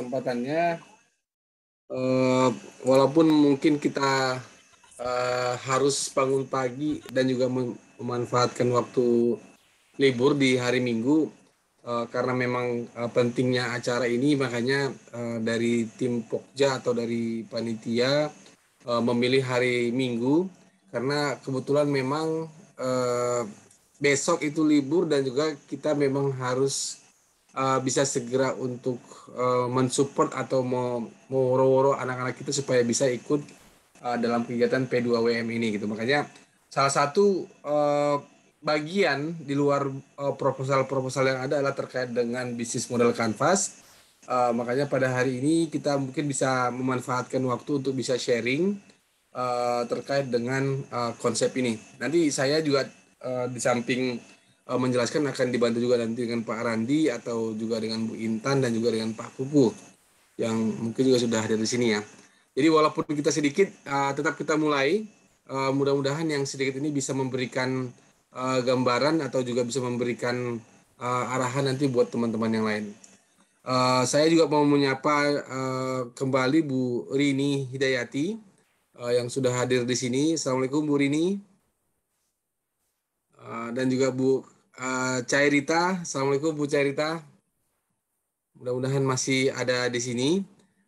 kesempatannya uh, walaupun mungkin kita uh, harus bangun pagi dan juga memanfaatkan waktu libur di hari Minggu uh, karena memang uh, pentingnya acara ini makanya uh, dari tim Pokja atau dari panitia uh, memilih hari Minggu karena kebetulan memang uh, besok itu libur dan juga kita memang harus Eh, bisa segera untuk uh, mensupport atau mau woro-woro anak-anak kita supaya bisa ikut uh, dalam kegiatan P2WM ini gitu. Makanya salah satu uh, bagian di luar proposal-proposal uh, yang ada adalah terkait dengan bisnis model kanvas. Uh, makanya pada hari ini kita mungkin bisa memanfaatkan waktu untuk bisa sharing uh, terkait dengan uh, konsep ini. Nanti saya juga uh, di samping Eh, menjelaskan akan dibantu juga nanti dengan Pak Randi atau juga dengan Bu Intan dan juga dengan Pak Pupu yang mungkin juga sudah hadir di sini ya. Jadi walaupun kita sedikit, eh, tetap kita mulai. Eh, mudah-mudahan yang sedikit ini bisa memberikan gambaran atau juga bisa memberikan arahan nanti buat teman-teman yang lain. saya juga mau menyapa kembali Bu Rini Hidayati yang sudah hadir di sini. Assalamualaikum Bu Rini. dan juga Bu Eh, Cairita. Assalamualaikum Bu Cairita. Mudah-mudahan masih ada di sini.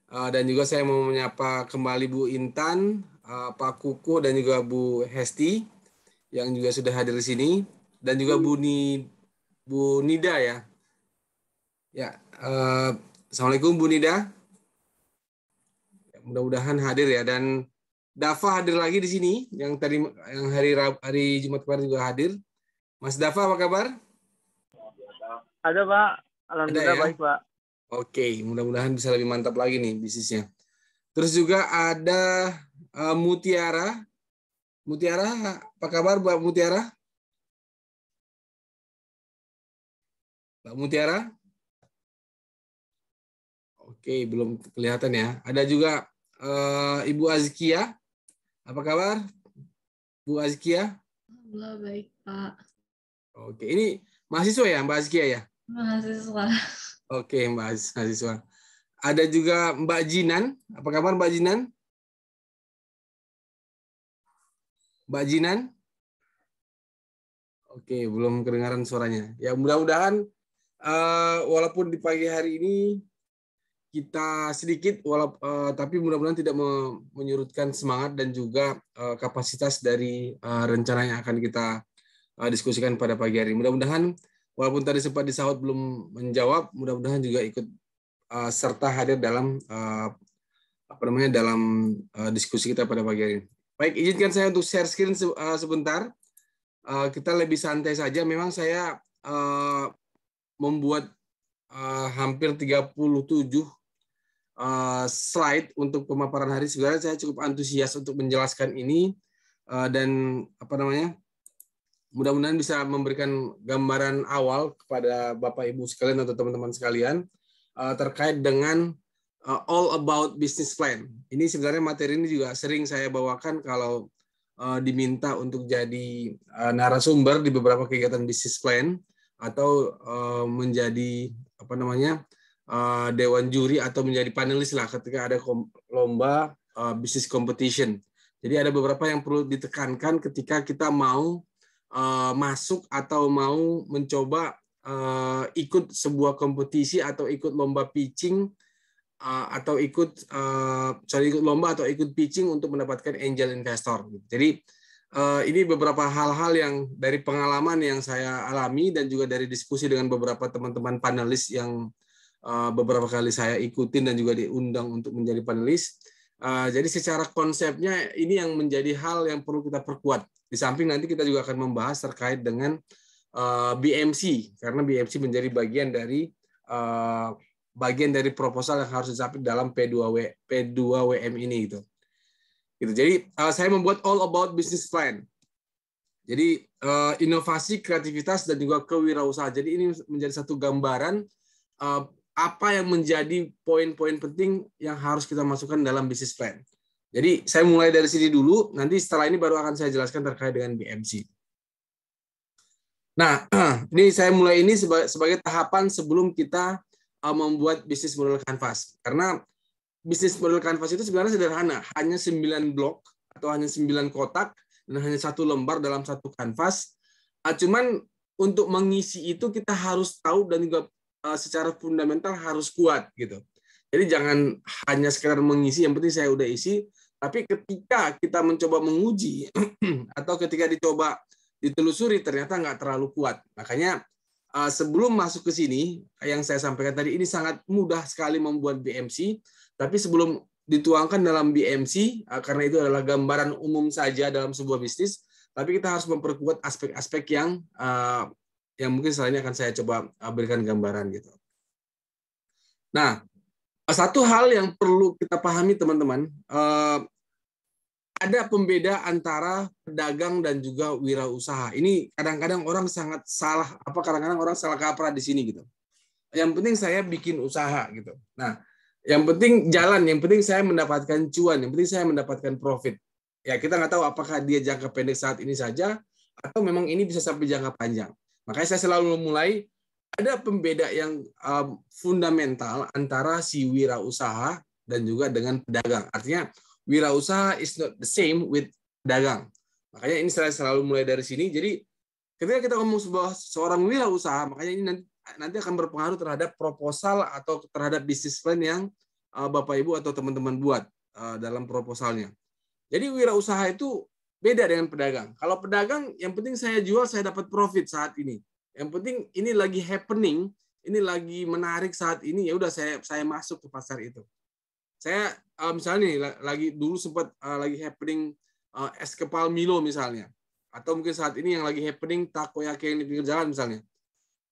Uh, dan juga saya mau menyapa kembali Bu Intan, uh, Pak Kuku, dan juga Bu Hesti yang juga sudah hadir di sini. Dan juga Bu, Ni, Bu Nida ya. Ya, uh, Assalamualaikum Bu Nida. Ya, mudah-mudahan hadir ya. Dan Dava hadir lagi di sini yang tadi yang hari Rabu, hari Jumat kemarin juga hadir. Mas Dafa apa kabar? Ada Pak, alhamdulillah Ada, ya? baik Pak. Oke, mudah-mudahan bisa lebih mantap lagi nih bisnisnya. Terus juga ada uh, Mutiara. Mutiara, apa kabar Mbak Mutiara? Mbak Mutiara? Oke, belum kelihatan ya. Ada juga uh, Ibu Azkia. Apa kabar? Bu Azkia? Alhamdulillah baik, Pak. Oke, ini mahasiswa ya Mbak Azkia ya? Mahasiswa. Oke, Mbak mahasiswa. Ada juga Mbak Jinan. Apa kabar Mbak Jinan? Mbak Jinan? Oke, belum kedengaran suaranya. Ya mudah-mudahan uh, walaupun di pagi hari ini kita sedikit, walaupun uh, eh, tapi mudah-mudahan tidak me menyurutkan semangat dan juga uh, kapasitas dari uh, rencana yang akan kita Ah, diskusikan pada pagi hari. Mudah-mudahan walaupun tadi sempat disahut belum menjawab, mudah-mudahan juga ikut uh, serta hadir dalam uh, apa namanya dalam uh, diskusi kita pada pagi hari Baik, izinkan saya untuk share screen se sebentar. Uh, kita lebih santai saja. Memang saya uh, membuat uh, hampir 37 slide untuk pemaparan hari. Sebenarnya saya cukup antusias untuk menjelaskan ini dan apa namanya mudah-mudahan bisa memberikan gambaran awal kepada Bapak Ibu sekalian atau teman-teman sekalian uh, terkait dengan uh, all about business plan. Ini sebenarnya materi ini juga sering saya bawakan kalau uh, diminta untuk jadi uh, narasumber di beberapa kegiatan business plan atau uh, menjadi apa namanya? Uh, dewan juri atau menjadi panelis lah ketika ada lomba uh, business competition. Jadi ada beberapa yang perlu ditekankan ketika kita mau Eh, masuk atau mau mencoba eh, ikut sebuah kompetisi atau ikut lomba pitching eh, atau ikut uh, sorry ikut lomba atau ikut pitching untuk mendapatkan angel investor. Jadi ini beberapa hal-hal yang dari pengalaman yang saya alami dan juga dari diskusi dengan beberapa teman-teman panelis yang beberapa kali saya ikutin dan juga diundang untuk menjadi panelis. jadi secara konsepnya ini yang menjadi hal yang perlu kita perkuat. Di samping nanti kita juga akan membahas terkait dengan uh, eh, BMC karena BMC menjadi bagian dari uh, bagian dari proposal yang harus dicapai dalam P2W P2WM ini gitu. Gitu. Jadi uh, saya membuat all about business plan. Jadi uh, inovasi, kreativitas dan juga kewirausahaan. Jadi ini menjadi satu gambaran uh, apa yang menjadi poin-poin penting yang harus kita masukkan dalam business plan. Jadi saya mulai dari sini dulu, nanti setelah ini baru akan saya jelaskan terkait dengan BMC. Nah, ini saya mulai ini sebagai, tahapan sebelum kita uh, membuat bisnis model kanvas. Karena bisnis model kanvas itu sebenarnya sederhana, hanya 9 blok atau hanya 9 kotak dan hanya satu lembar dalam satu kanvas. Uh, cuman untuk mengisi itu kita harus tahu dan juga uh, secara fundamental harus kuat gitu. Jadi jangan hanya sekedar mengisi, yang penting saya udah isi, tapi ketika kita mencoba menguji atau ketika dicoba ditelusuri ternyata nggak terlalu kuat. Makanya eh, sebelum masuk ke sini yang saya sampaikan tadi ini sangat mudah sekali membuat BMC. Tapi sebelum dituangkan dalam BMC eh, karena itu adalah gambaran umum saja dalam sebuah bisnis. Tapi kita harus memperkuat aspek-aspek yang eh, yang mungkin selanjutnya akan saya coba berikan gambaran gitu. Nah, Eh, satu hal yang perlu kita pahami teman-teman, eh, ada pembeda antara pedagang dan juga wirausaha. Ini kadang-kadang orang sangat salah apa kadang-kadang orang salah kaprah di sini gitu. Yang penting saya bikin usaha gitu. Nah, yang penting jalan, yang penting saya mendapatkan cuan, yang penting saya mendapatkan profit. Ya, kita nggak tahu apakah dia jangka pendek saat ini saja atau memang ini bisa sampai jangka panjang. Makanya saya selalu mulai ada pembeda yang um, fundamental antara si wirausaha dan juga dengan pedagang. Artinya wirausaha is not the same with pedagang. Makanya ini saya selalu mulai dari sini. Jadi ketika kita ngomong sebuah seorang wirausaha, makanya ini nanti, nanti akan berpengaruh terhadap proposal atau terhadap bisnis plan yang uh, Bapak Ibu atau teman-teman buat uh, dalam proposalnya. Jadi wirausaha itu beda dengan pedagang. Kalau pedagang yang penting saya jual saya dapat profit saat ini yang penting ini lagi happening, ini lagi menarik saat ini ya udah saya saya masuk ke pasar itu. Saya eh, misalnya nih lagi dulu sempat eh, lagi happening eh, es kepal Milo misalnya atau mungkin saat ini yang lagi happening takoyaki yang di pinggir jalan misalnya.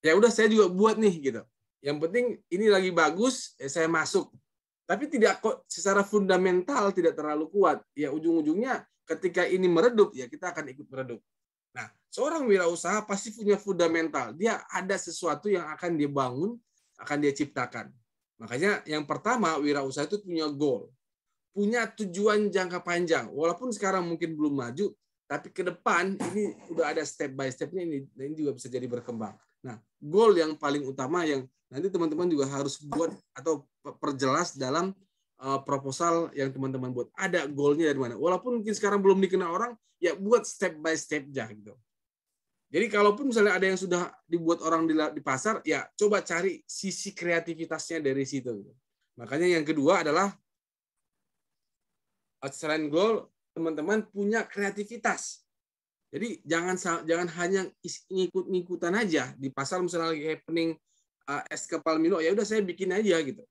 Ya udah saya juga buat nih gitu. Yang penting ini lagi bagus, ya saya masuk. Tapi tidak kok secara fundamental tidak terlalu kuat. Ya ujung-ujungnya ketika ini meredup ya kita akan ikut meredup seorang wirausaha pasti punya fundamental. Dia ada sesuatu yang akan dia bangun, akan dia ciptakan. Makanya yang pertama wirausaha itu punya goal, punya tujuan jangka panjang. Walaupun sekarang mungkin belum maju, tapi ke depan ini udah ada step by stepnya ini, ini juga bisa jadi berkembang. Nah, goal yang paling utama yang nanti teman-teman juga harus buat atau perjelas dalam eh, proposal yang teman-teman buat. Ada goalnya dari mana. Walaupun mungkin sekarang belum dikenal orang, ya buat step by stepnya gitu. Jadi kalaupun misalnya ada yang sudah dibuat orang di, pasar, ya coba cari sisi kreativitasnya dari situ. Makanya yang kedua adalah selain goal, teman-teman punya kreativitas. Jadi jangan jangan hanya ngikut-ngikutan aja di pasar misalnya lagi happening uh, es kepal Milo, ya udah saya bikin aja gitu.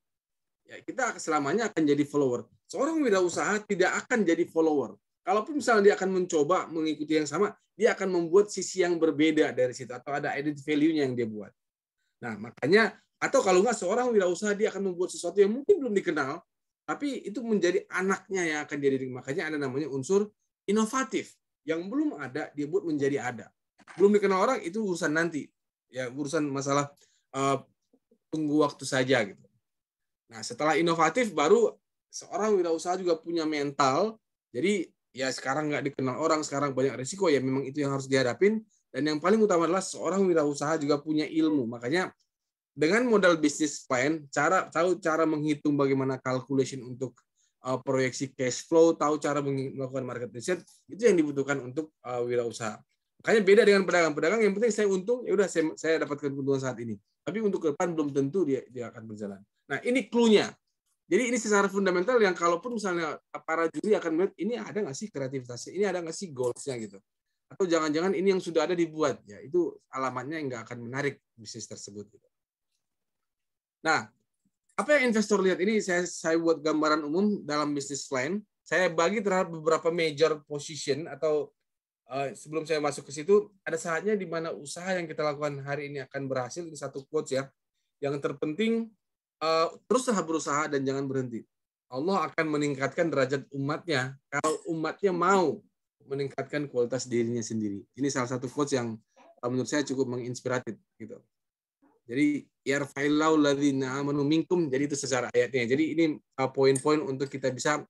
Ya kita selamanya akan jadi follower. Seorang wirausaha tidak akan jadi follower. Kalaupun misalnya dia akan mencoba mengikuti yang sama, dia akan membuat sisi yang berbeda dari situ atau ada added value-nya yang dia buat. Nah, makanya atau kalau nggak seorang wirausaha dia akan membuat sesuatu yang mungkin belum dikenal, tapi itu menjadi anaknya yang akan jadi makanya ada namanya unsur inovatif yang belum ada dia buat menjadi ada. Belum dikenal orang itu urusan nanti. Ya, urusan masalah uh, tunggu waktu saja gitu. Nah, setelah inovatif baru seorang wirausaha juga punya mental. Jadi ya sekarang nggak dikenal orang, sekarang banyak resiko, ya memang itu yang harus dihadapin. Dan yang paling utama adalah seorang wirausaha juga punya ilmu. Makanya dengan modal bisnis plan, cara tahu cara menghitung bagaimana calculation untuk uh, proyeksi cash flow, tahu cara melakukan market research, itu yang dibutuhkan untuk uh, wirausaha. Makanya beda dengan pedagang-pedagang yang penting saya untung, ya udah saya, saya dapatkan keuntungan saat ini. Tapi untuk ke depan belum tentu dia dia akan berjalan. Nah, ini clue-nya. Jadi ini secara fundamental yang kalaupun misalnya para juri akan melihat ini ada nggak sih kreativitasnya, ini ada nggak sih goalsnya gitu, atau jangan-jangan ini yang sudah ada dibuat ya itu alamatnya yang nggak akan menarik bisnis tersebut. Gitu. Nah, apa yang investor lihat ini saya saya buat gambaran umum dalam bisnis lain. Saya bagi terhadap beberapa major position atau uh, sebelum saya masuk ke situ ada saatnya di mana usaha yang kita lakukan hari ini akan berhasil di satu quotes ya. Yang terpenting uh, eh, teruslah berusaha dan jangan berhenti. Allah akan meningkatkan derajat umatnya kalau umatnya mau meningkatkan kualitas dirinya sendiri. Ini salah satu quotes yang eh, menurut saya cukup menginspiratif gitu. Jadi yarfailau ladzina amanu minkum. Jadi itu secara ayatnya. Jadi ini eh, poin-poin uh, untuk kita bisa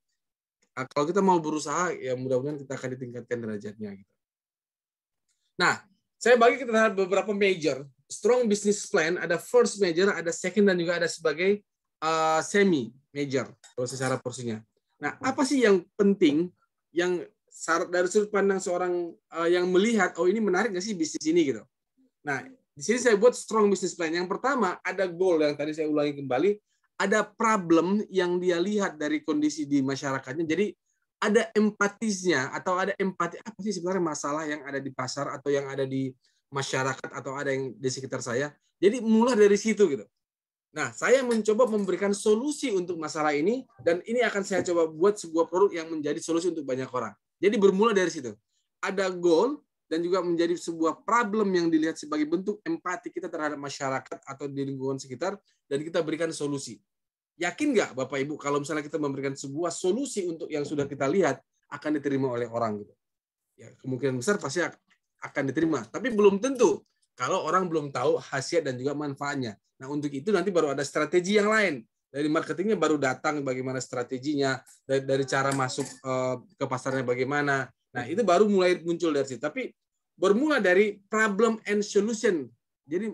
uh, kalau kita mau berusaha ya mudah-mudahan kita akan ditingkatkan derajatnya gitu. Nah, saya bagi kita terhadap beberapa major. Strong business plan ada first major, ada second dan juga ada sebagai uh, semi major kalau secara porsinya. Nah, hmm. apa sih yang penting yang dari sudut pandang seorang uh, yang melihat oh ini menarik nggak sih bisnis ini gitu. Nah, di sini saya buat strong business plan. Yang pertama ada goal yang tadi saya ulangi kembali, ada problem yang dia lihat dari kondisi di masyarakatnya. Jadi ada empatisnya atau ada empati apa sih sebenarnya masalah yang ada di pasar atau yang ada di masyarakat atau ada yang di sekitar saya. Jadi mulai dari situ gitu. Nah, saya mencoba memberikan solusi untuk masalah ini dan ini akan saya coba buat sebuah produk yang menjadi solusi untuk banyak orang. Jadi bermula dari situ. Ada goal dan juga menjadi sebuah problem yang dilihat sebagai bentuk empati kita terhadap masyarakat atau di lingkungan sekitar dan kita berikan solusi. Yakin nggak Bapak Ibu kalau misalnya kita memberikan sebuah solusi untuk yang sudah kita lihat akan diterima oleh orang gitu. Ya, kemungkinan besar pasti akan diterima, tapi belum tentu kalau orang belum tahu khasiat dan juga manfaatnya. Nah, untuk itu nanti baru ada strategi yang lain. Dari marketingnya baru datang bagaimana strateginya, dari, dari cara masuk uh, ke pasarnya bagaimana. Nah, itu baru mulai muncul dari situ. Tapi bermula dari problem and solution. Jadi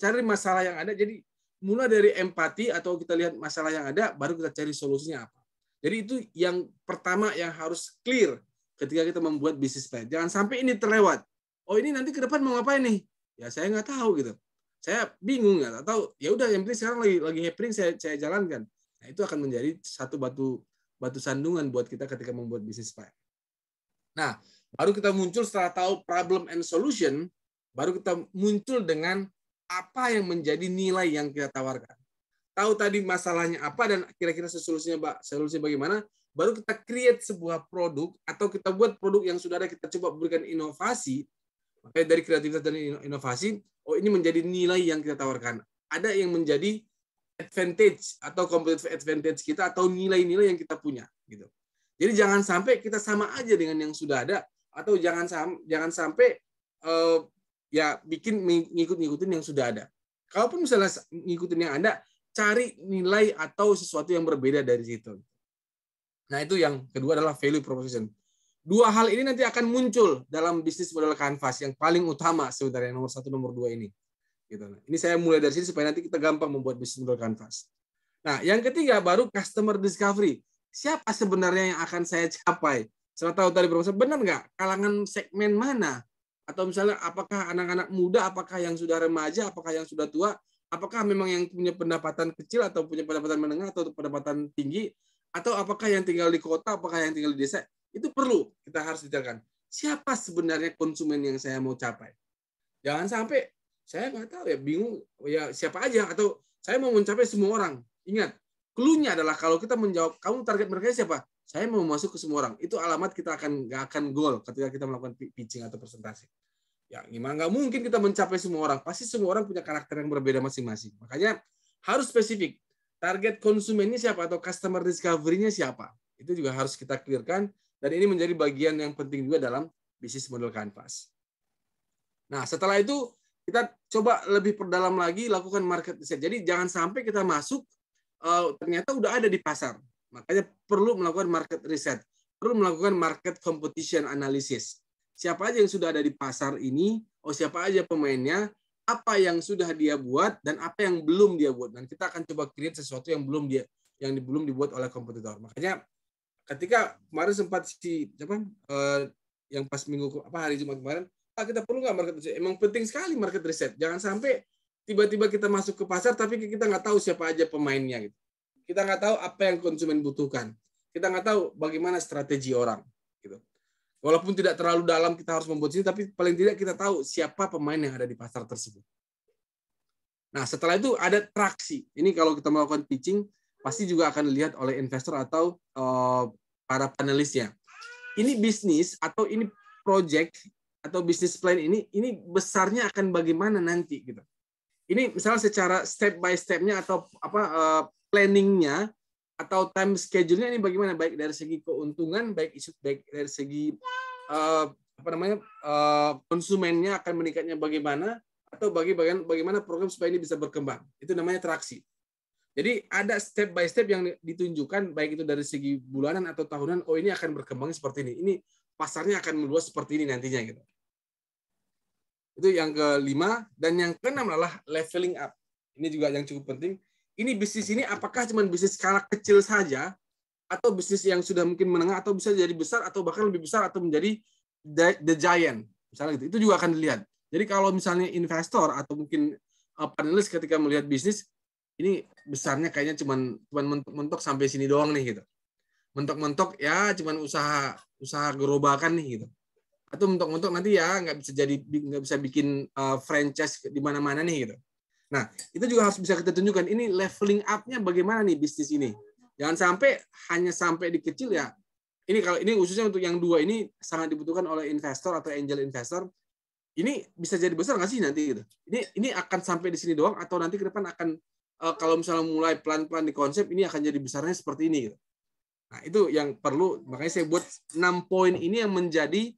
cari masalah yang ada, jadi mulai dari empati atau kita lihat masalah yang ada, baru kita cari solusinya apa. Jadi itu yang pertama yang harus clear ketika kita membuat bisnis plan. Jangan sampai ini terlewat. Oh ini nanti ke depan mau ngapain nih? Ya saya nggak tahu gitu. Saya bingung nggak tahu. Ya udah yang penting sekarang lagi lagi happening saya saya jalankan. Nah, itu akan menjadi satu batu batu sandungan buat kita ketika membuat bisnis plan. Nah, baru kita muncul setelah tahu problem and solution, baru kita muncul dengan apa yang menjadi nilai yang kita tawarkan. Tahu tadi masalahnya apa dan kira-kira solusinya pak solusinya bagaimana, baru kita create sebuah produk atau kita buat produk yang sudah ada kita coba berikan inovasi. Makanya dari kreativitas dan inovasi, oh ini menjadi nilai yang kita tawarkan. Ada yang menjadi advantage atau competitive advantage kita atau nilai-nilai yang kita punya gitu. Jadi jangan sampai kita sama aja dengan yang sudah ada atau jangan sam jangan sampai eh, ya bikin ngikut-ngikutin yang sudah ada. Kalaupun misalnya ngikutin yang ada, cari nilai atau sesuatu yang berbeda dari situ. Nah, itu yang kedua adalah value proposition. Dua hal ini nanti akan muncul dalam bisnis modal kanvas yang paling utama sebenarnya nomor satu nomor dua ini. Gitu. Nah, ini saya mulai dari sini supaya nanti kita gampang membuat bisnis modal kanvas. Nah, yang ketiga baru customer discovery. Siapa sebenarnya yang akan saya capai? Saya tahu tadi profesor, benar nggak? Kalangan segmen mana? atau misalnya apakah anak-anak muda, apakah yang sudah remaja, apakah yang sudah tua, apakah memang yang punya pendapatan kecil atau punya pendapatan menengah atau pendapatan tinggi, atau apakah yang tinggal di kota, apakah yang tinggal di desa, itu perlu kita harus detailkan. Siapa sebenarnya konsumen yang saya mau capai? Jangan sampai saya nggak tahu ya bingung ya siapa aja atau saya mau mencapai semua orang. Ingat, klunya adalah kalau kita menjawab kamu target mereka siapa? Saya mau masuk ke semua orang. Itu alamat kita akan nggak akan goal ketika kita melakukan pitching atau presentasi. Ya gimana nggak mungkin kita mencapai semua orang. Pasti semua orang punya karakter yang berbeda masing-masing. Makanya harus spesifik. Target konsumennya siapa atau customer discovery-nya siapa? Itu juga harus kita clearkan dan ini menjadi bagian yang penting juga dalam bisnis model kanvas. Nah, setelah itu kita coba lebih perdalam lagi lakukan market research. Jadi jangan sampai kita masuk uh, ternyata udah ada di pasar. Makanya perlu melakukan market research, perlu melakukan market competition analysis. Siapa aja yang sudah ada di pasar ini, oh siapa aja pemainnya, apa yang sudah dia buat dan apa yang belum dia buat. Dan kita akan coba create sesuatu yang belum dia yang belum dibuat oleh kompetitor. Makanya ketika kemarin sempat si apa eh, yang pas minggu apa hari Jumat kemarin, ah, kita perlu nggak market research? Emang penting sekali market research. Jangan sampai tiba-tiba kita masuk ke pasar tapi kita nggak tahu siapa aja pemainnya gitu. Kita nggak tahu apa yang konsumen butuhkan. Kita nggak tahu bagaimana strategi orang. Gitu. Walaupun tidak terlalu dalam kita harus membuat sini, tapi paling tidak kita tahu siapa pemain yang ada di pasar tersebut. Nah, setelah itu ada traksi. Ini kalau kita melakukan pitching, pasti juga akan dilihat oleh investor atau uh, para panelisnya. Ini bisnis atau ini project atau bisnis plan ini, ini besarnya akan bagaimana nanti gitu. Ini misalnya secara step by stepnya atau apa uh, planningnya atau time schedule-nya ini bagaimana baik dari segi keuntungan baik isu baik dari segi uh, apa namanya uh, konsumennya akan meningkatnya bagaimana atau bagi bagian bagaimana program supaya ini bisa berkembang itu namanya traksi jadi ada step by step yang ditunjukkan baik itu dari segi bulanan atau tahunan oh ini akan berkembang seperti ini ini pasarnya akan meluas seperti ini nantinya gitu itu yang kelima dan yang keenam adalah leveling up ini juga yang cukup penting ini bisnis ini apakah cuma bisnis skala kecil saja atau bisnis yang sudah mungkin menengah atau bisa jadi besar atau bahkan lebih besar atau menjadi the, giant misalnya gitu itu juga akan dilihat jadi kalau misalnya investor atau mungkin eh, panelis ketika melihat bisnis ini besarnya kayaknya cuma cuman mentok-mentok sampai sini doang nih gitu mentok-mentok ya cuma usaha usaha gerobakan nih gitu atau mentok-mentok nanti ya nggak bisa jadi nggak bisa bikin eh, franchise di mana-mana nih gitu Nah, itu juga harus bisa kita tunjukkan ini leveling up-nya bagaimana nih bisnis ini. Jangan sampai hanya sampai di kecil ya. Ini kalau ini khususnya untuk yang dua ini sangat dibutuhkan oleh investor atau angel investor. Ini bisa jadi besar nggak sih nanti gitu. Ini ini akan sampai di sini doang atau nanti ke depan akan eh, kalau misalnya mulai pelan-pelan di konsep ini akan jadi besarnya seperti ini gitu. Nah, itu yang perlu makanya saya buat enam poin ini yang menjadi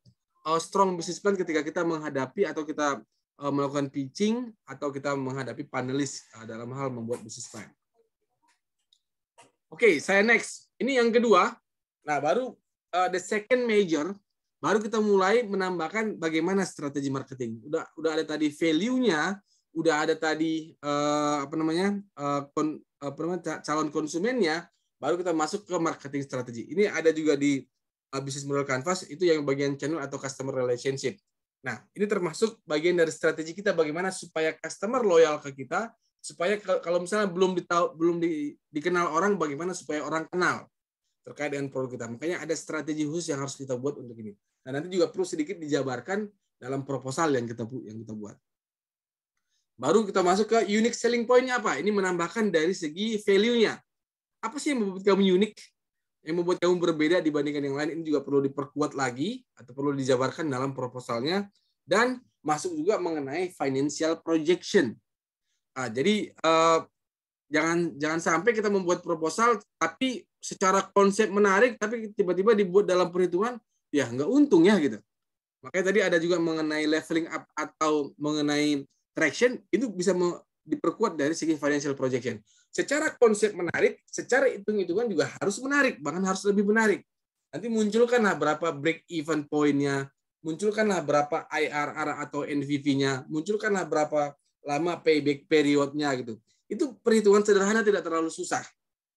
eh, strong business plan ketika kita menghadapi atau kita Eh, melakukan pitching atau kita menghadapi panelis eh, dalam hal membuat bisnis plan. Oke, okay, saya next. Ini yang kedua. Nah, baru uh, the second major, baru kita mulai menambahkan bagaimana strategi marketing. Udah udah ada tadi value-nya, udah ada tadi uh, apa namanya? Uh, kon, apa namanya? calon konsumennya, baru kita masuk ke marketing strategi. Ini ada juga di uh, bisnis model canvas itu yang bagian channel atau customer relationship. Nah, ini termasuk bagian dari strategi kita bagaimana supaya customer loyal ke kita, supaya kalau misalnya belum ditau, belum di, dikenal orang bagaimana supaya orang kenal terkait dengan produk kita. Makanya ada strategi khusus yang harus kita buat untuk ini. nah nanti juga perlu sedikit dijabarkan dalam proposal yang kita yang kita buat. Baru kita masuk ke unique selling point-nya apa? Ini menambahkan dari segi value-nya. Apa sih yang membuat kamu unik? yang membuat kamu berbeda dibandingkan yang lain ini juga perlu diperkuat lagi atau perlu dijabarkan dalam proposalnya dan masuk juga mengenai financial projection. Nah, jadi eh, jangan jangan sampai kita membuat proposal tapi secara konsep menarik tapi tiba-tiba dibuat dalam perhitungan ya nggak untung ya gitu. Makanya tadi ada juga mengenai leveling up atau mengenai traction itu bisa diperkuat dari segi financial projection. Secara konsep menarik, secara hitung-hitungan juga harus menarik, bahkan harus lebih menarik. Nanti munculkanlah berapa break even pointnya, munculkanlah berapa IRR atau NVV-nya, munculkanlah berapa lama payback periodnya gitu. Itu perhitungan sederhana tidak terlalu susah.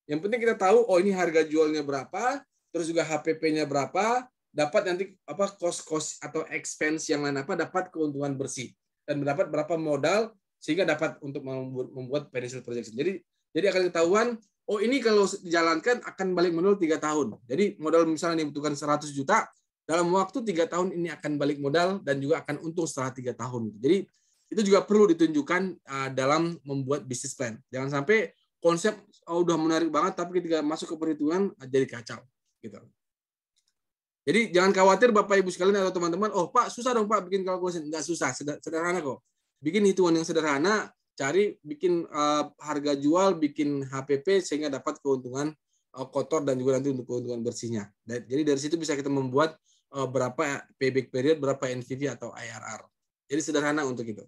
Yang penting kita tahu oh ini harga jualnya berapa, terus juga HPP-nya berapa, dapat nanti apa cost-cost atau expense yang lain apa dapat keuntungan bersih dan mendapat berapa modal sehingga dapat untuk membuat financial projection. Jadi jadi akan ketahuan, oh ini kalau dijalankan akan balik modal tiga tahun. Jadi modal misalnya dibutuhkan 100 juta, dalam waktu tiga tahun ini akan balik modal dan juga akan untung setelah tiga tahun. Jadi itu juga perlu ditunjukkan eh, dalam membuat bisnis plan. Jangan sampai konsep oh, udah menarik banget tapi ketika masuk ke perhitungan eh, jadi kacau gitu. Jadi jangan khawatir Bapak Ibu sekalian atau teman-teman, oh Pak susah dong Pak bikin kalkulasi. Enggak susah, sederhana kok. Bikin hitungan yang sederhana, cari bikin uh, harga jual, bikin HPP sehingga dapat keuntungan uh, kotor dan juga nanti untuk keuntungan bersihnya. Dan, jadi dari situ bisa kita membuat uh, berapa payback period, berapa NPV atau IRR. Jadi sederhana untuk itu.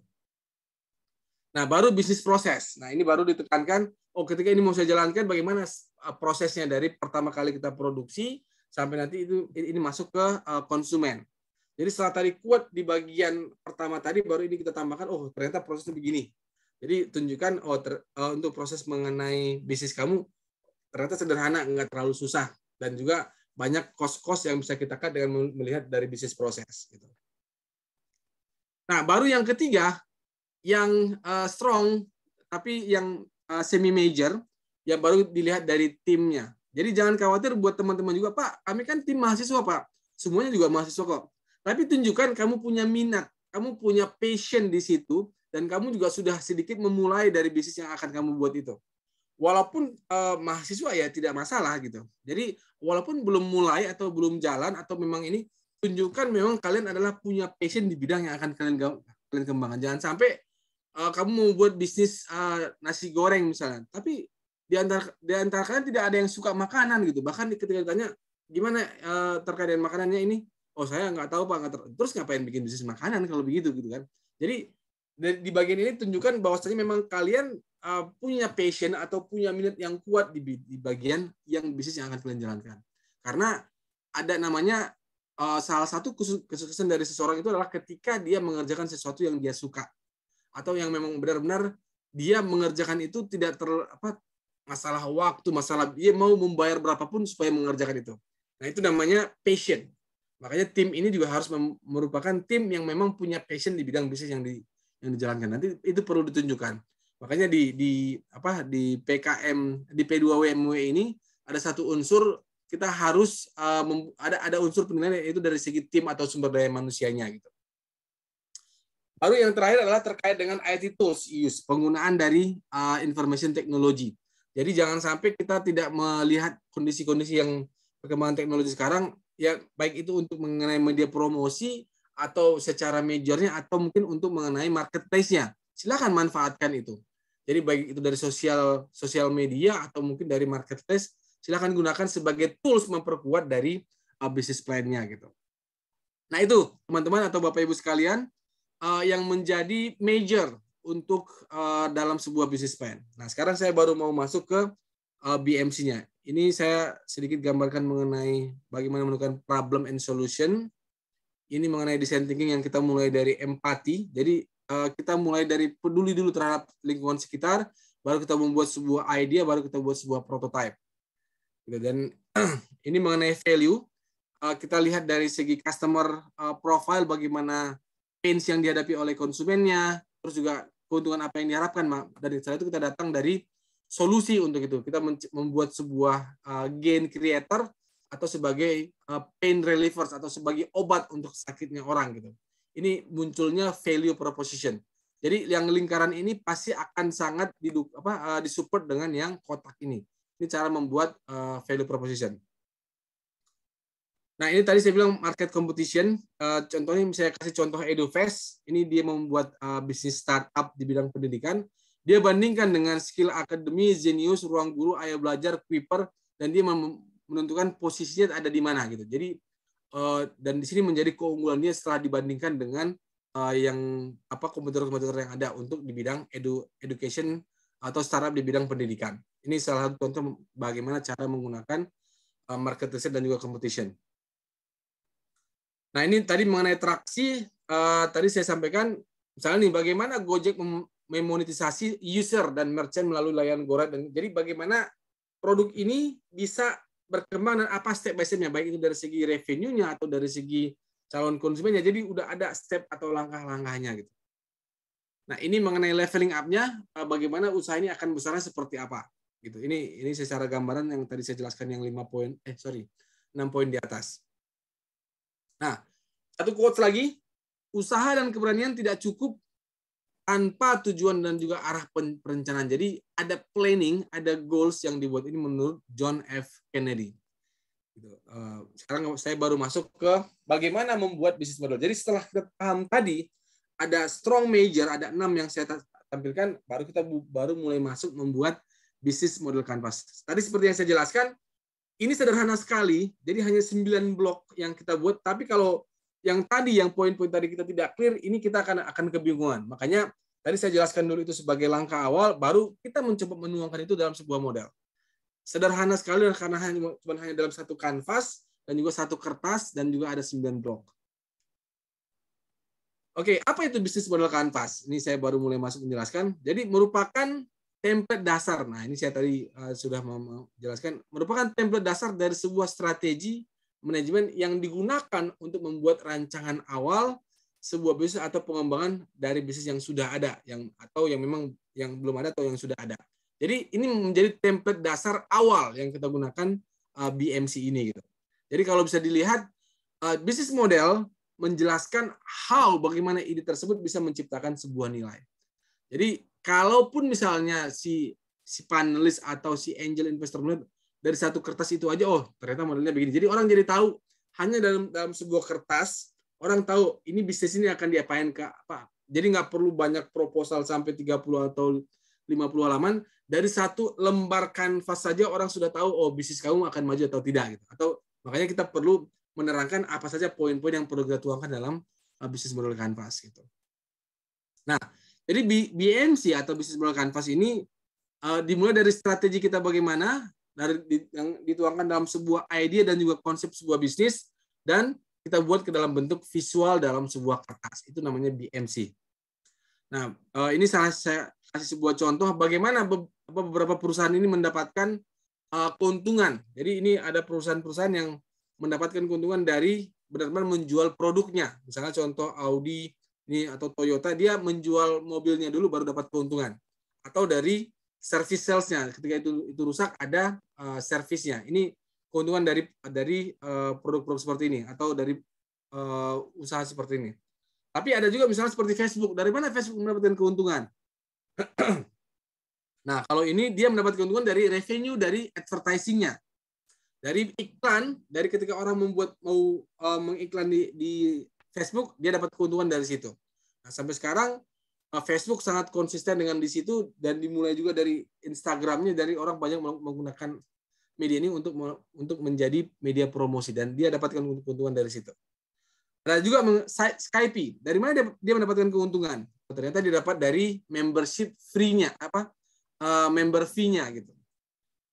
Nah, baru bisnis proses. Nah, ini baru ditekankan, oh ketika ini mau saya jalankan bagaimana prosesnya dari pertama kali kita produksi sampai nanti itu ini masuk ke konsumen. Jadi setelah tadi kuat di bagian pertama tadi baru ini kita tambahkan, oh ternyata prosesnya begini. Jadi tunjukkan oh ter, uh, untuk proses mengenai bisnis kamu ternyata sederhana, nggak terlalu susah dan juga banyak kos-kos yang bisa kita cut dengan melihat dari bisnis proses. Gitu. Nah, baru yang ketiga yang uh, strong tapi yang uh, eh, semi major yang baru dilihat dari timnya. Jadi jangan khawatir buat teman-teman juga, Pak. Kami kan tim mahasiswa, Pak. Semuanya juga mahasiswa kok. Tapi tunjukkan kamu punya minat, kamu punya passion di situ dan kamu juga sudah sedikit memulai dari bisnis yang akan kamu buat itu. Walaupun eh, mahasiswa ya tidak masalah gitu. Jadi walaupun belum mulai atau belum jalan atau memang ini tunjukkan memang kalian adalah punya passion di bidang yang akan kalian kalian kembangkan. Jangan sampai eh, kamu mau buat bisnis eh, nasi goreng misalnya, tapi di antara di antara kalian tidak ada yang suka makanan gitu. Bahkan ketika ditanya gimana eh, terkait dengan makanannya ini, oh saya nggak tahu pak. Nggak terus ngapain bikin bisnis makanan kalau begitu gitu kan? Jadi di bagian ini tunjukkan bahwasanya memang kalian uh, punya passion atau punya minat yang kuat di, di bagian yang bisnis yang akan kalian jalankan. Karena ada namanya uh, salah satu kesuksesan dari seseorang itu adalah ketika dia mengerjakan sesuatu yang dia suka atau yang memang benar-benar dia mengerjakan itu tidak ter apa masalah waktu, masalah dia mau membayar berapapun supaya mengerjakan itu. Nah, itu namanya passion. Makanya tim ini juga harus merupakan tim yang memang punya passion di bidang bisnis yang di, yang dijalankan. Nanti itu perlu ditunjukkan. Makanya di di apa di PKM di P2WMW ini ada satu unsur kita harus uh, ada ada unsur penilaian itu dari segi tim atau sumber daya manusianya gitu. Baru yang terakhir adalah terkait dengan IT tools use, penggunaan dari uh, information technology. Jadi jangan sampai kita tidak melihat kondisi-kondisi yang perkembangan teknologi sekarang ya baik itu untuk mengenai media promosi atau secara majornya atau mungkin untuk mengenai marketplace-nya. Silakan manfaatkan itu. Jadi baik itu dari sosial sosial media atau mungkin dari marketplace, silakan gunakan sebagai tools memperkuat dari uh, bisnis plan-nya gitu. Nah, itu teman-teman atau Bapak Ibu sekalian uh, yang menjadi major untuk uh, dalam sebuah bisnis plan. Nah, sekarang saya baru mau masuk ke uh, BMC-nya. Ini saya sedikit gambarkan mengenai bagaimana menemukan problem and solution ini mengenai design thinking yang kita mulai dari empati. Jadi eh, kita mulai dari peduli dulu terhadap lingkungan sekitar, baru kita membuat sebuah idea, baru kita buat sebuah prototype. Gitu. Dan ini mengenai value. Eh, kita lihat dari segi customer eh, profile bagaimana pains yang dihadapi oleh konsumennya, terus juga keuntungan apa yang diharapkan. Dari setelah itu kita datang dari solusi untuk itu. Kita membuat sebuah gain creator atau sebagai eh, pain relievers atau sebagai obat untuk sakitnya orang gitu. Ini munculnya value proposition. Jadi yang lingkaran ini pasti akan sangat diduk, apa, eh, disupport dengan yang kotak ini. Ini cara membuat eh, value proposition. Nah ini tadi saya bilang market competition. Contohnya saya kasih contoh Edufest. Ini dia membuat bisnis startup di bidang pendidikan. Dia bandingkan dengan skill akademi, genius Ruang Guru, ayah Belajar, Quiper, dan dia menentukan posisinya ada di mana gitu. Jadi uh, dan di sini menjadi keunggulannya setelah dibandingkan dengan uh, yang apa komputer-komputer yang ada untuk di bidang edu education atau startup di bidang pendidikan. Ini salah satu contoh bagaimana cara menggunakan uh, market research dan juga competition. Nah ini tadi mengenai traksi, uh, tadi saya sampaikan, misalnya nih bagaimana Gojek memonetisasi user dan merchant melalui layanan Gora. Dan, jadi bagaimana produk ini bisa berkembang dan apa step by stepnya baik itu dari segi revenue-nya atau dari segi calon konsumennya jadi udah ada step atau langkah-langkahnya gitu nah ini mengenai leveling up-nya eh, bagaimana usaha ini akan besarnya seperti apa gitu ini ini secara gambaran yang tadi saya jelaskan yang lima poin eh sorry enam poin di atas nah satu quotes lagi usaha dan keberanian tidak cukup tanpa tujuan dan juga arah perencanaan. Jadi ada planning, ada goals yang dibuat ini menurut John F. Kennedy. Gitu. Eh, sekarang saya baru masuk ke bagaimana membuat bisnis model. Jadi setelah kita paham tadi, ada strong major, ada enam yang saya tampilkan, baru kita baru mulai masuk membuat bisnis model kanvas. Tadi seperti yang saya jelaskan, ini sederhana sekali, jadi hanya 9 blok yang kita buat, tapi kalau yang tadi yang poin-poin tadi kita tidak clear ini kita akan akan kebingungan. Makanya tadi saya jelaskan dulu itu sebagai langkah awal baru kita mencoba menuangkan itu dalam sebuah model. Sederhana sekali karena hanya cuma hanya dalam satu kanvas dan juga satu kertas dan juga ada 9 blok. Oke, apa itu bisnis model kanvas? Ini saya baru mulai masuk menjelaskan. Jadi merupakan template dasar. Nah, ini saya tadi eh, sudah menjelaskan merupakan template dasar dari sebuah strategi manajemen yang digunakan untuk membuat rancangan awal sebuah bisnis atau pengembangan dari bisnis yang sudah ada yang atau yang memang yang belum ada atau yang sudah ada. Jadi ini menjadi template dasar awal yang kita gunakan uh, BMC ini gitu. Jadi kalau bisa dilihat uh, bisnis model menjelaskan how bagaimana ide tersebut bisa menciptakan sebuah nilai. Jadi kalaupun misalnya si si panelis atau si angel investor melihat dari satu kertas itu aja oh ternyata modelnya begini jadi orang jadi tahu hanya dalam dalam sebuah kertas orang tahu ini bisnis ini akan diapain ke apa jadi nggak perlu banyak proposal sampai 30 atau 50 halaman dari satu lembar kanvas saja orang sudah tahu oh bisnis kamu akan maju atau tidak gitu atau makanya kita perlu menerangkan apa saja poin-poin yang perlu kita tuangkan dalam uh, bisnis model kanvas gitu nah jadi BMC atau bisnis model kanvas ini uh, dimulai dari strategi kita bagaimana dari yang dituangkan dalam sebuah ide dan juga konsep sebuah bisnis dan kita buat ke dalam bentuk visual dalam sebuah kertas itu namanya BMC. Nah eh, ini saya, saya kasih sebuah contoh bagaimana beberapa perusahaan ini mendapatkan eh, keuntungan. Jadi ini ada perusahaan-perusahaan yang mendapatkan keuntungan dari benar-benar menjual produknya. Misalnya contoh Audi ini atau Toyota dia menjual mobilnya dulu baru dapat keuntungan. Atau dari service salesnya ketika itu itu rusak ada uh, eh, servisnya ini keuntungan dari dari produk eh, produk-produk seperti ini atau dari uh, usaha seperti ini tapi ada juga misalnya seperti Facebook dari mana Facebook mendapatkan keuntungan nah kalau ini dia mendapat keuntungan dari revenue dari advertisingnya dari iklan dari ketika orang membuat mau uh, mengiklan di, di Facebook dia dapat keuntungan dari situ nah sampai sekarang Ah, Facebook sangat konsisten dengan di situ dan dimulai juga dari Instagramnya dari orang banyak menggunakan media ini untuk untuk menjadi media promosi dan dia dapatkan keuntungan dari situ. Ada juga Skype. Dari mana dia, mendapatkan keuntungan? Ternyata dia dapat dari membership free-nya apa ah, member fee-nya gitu.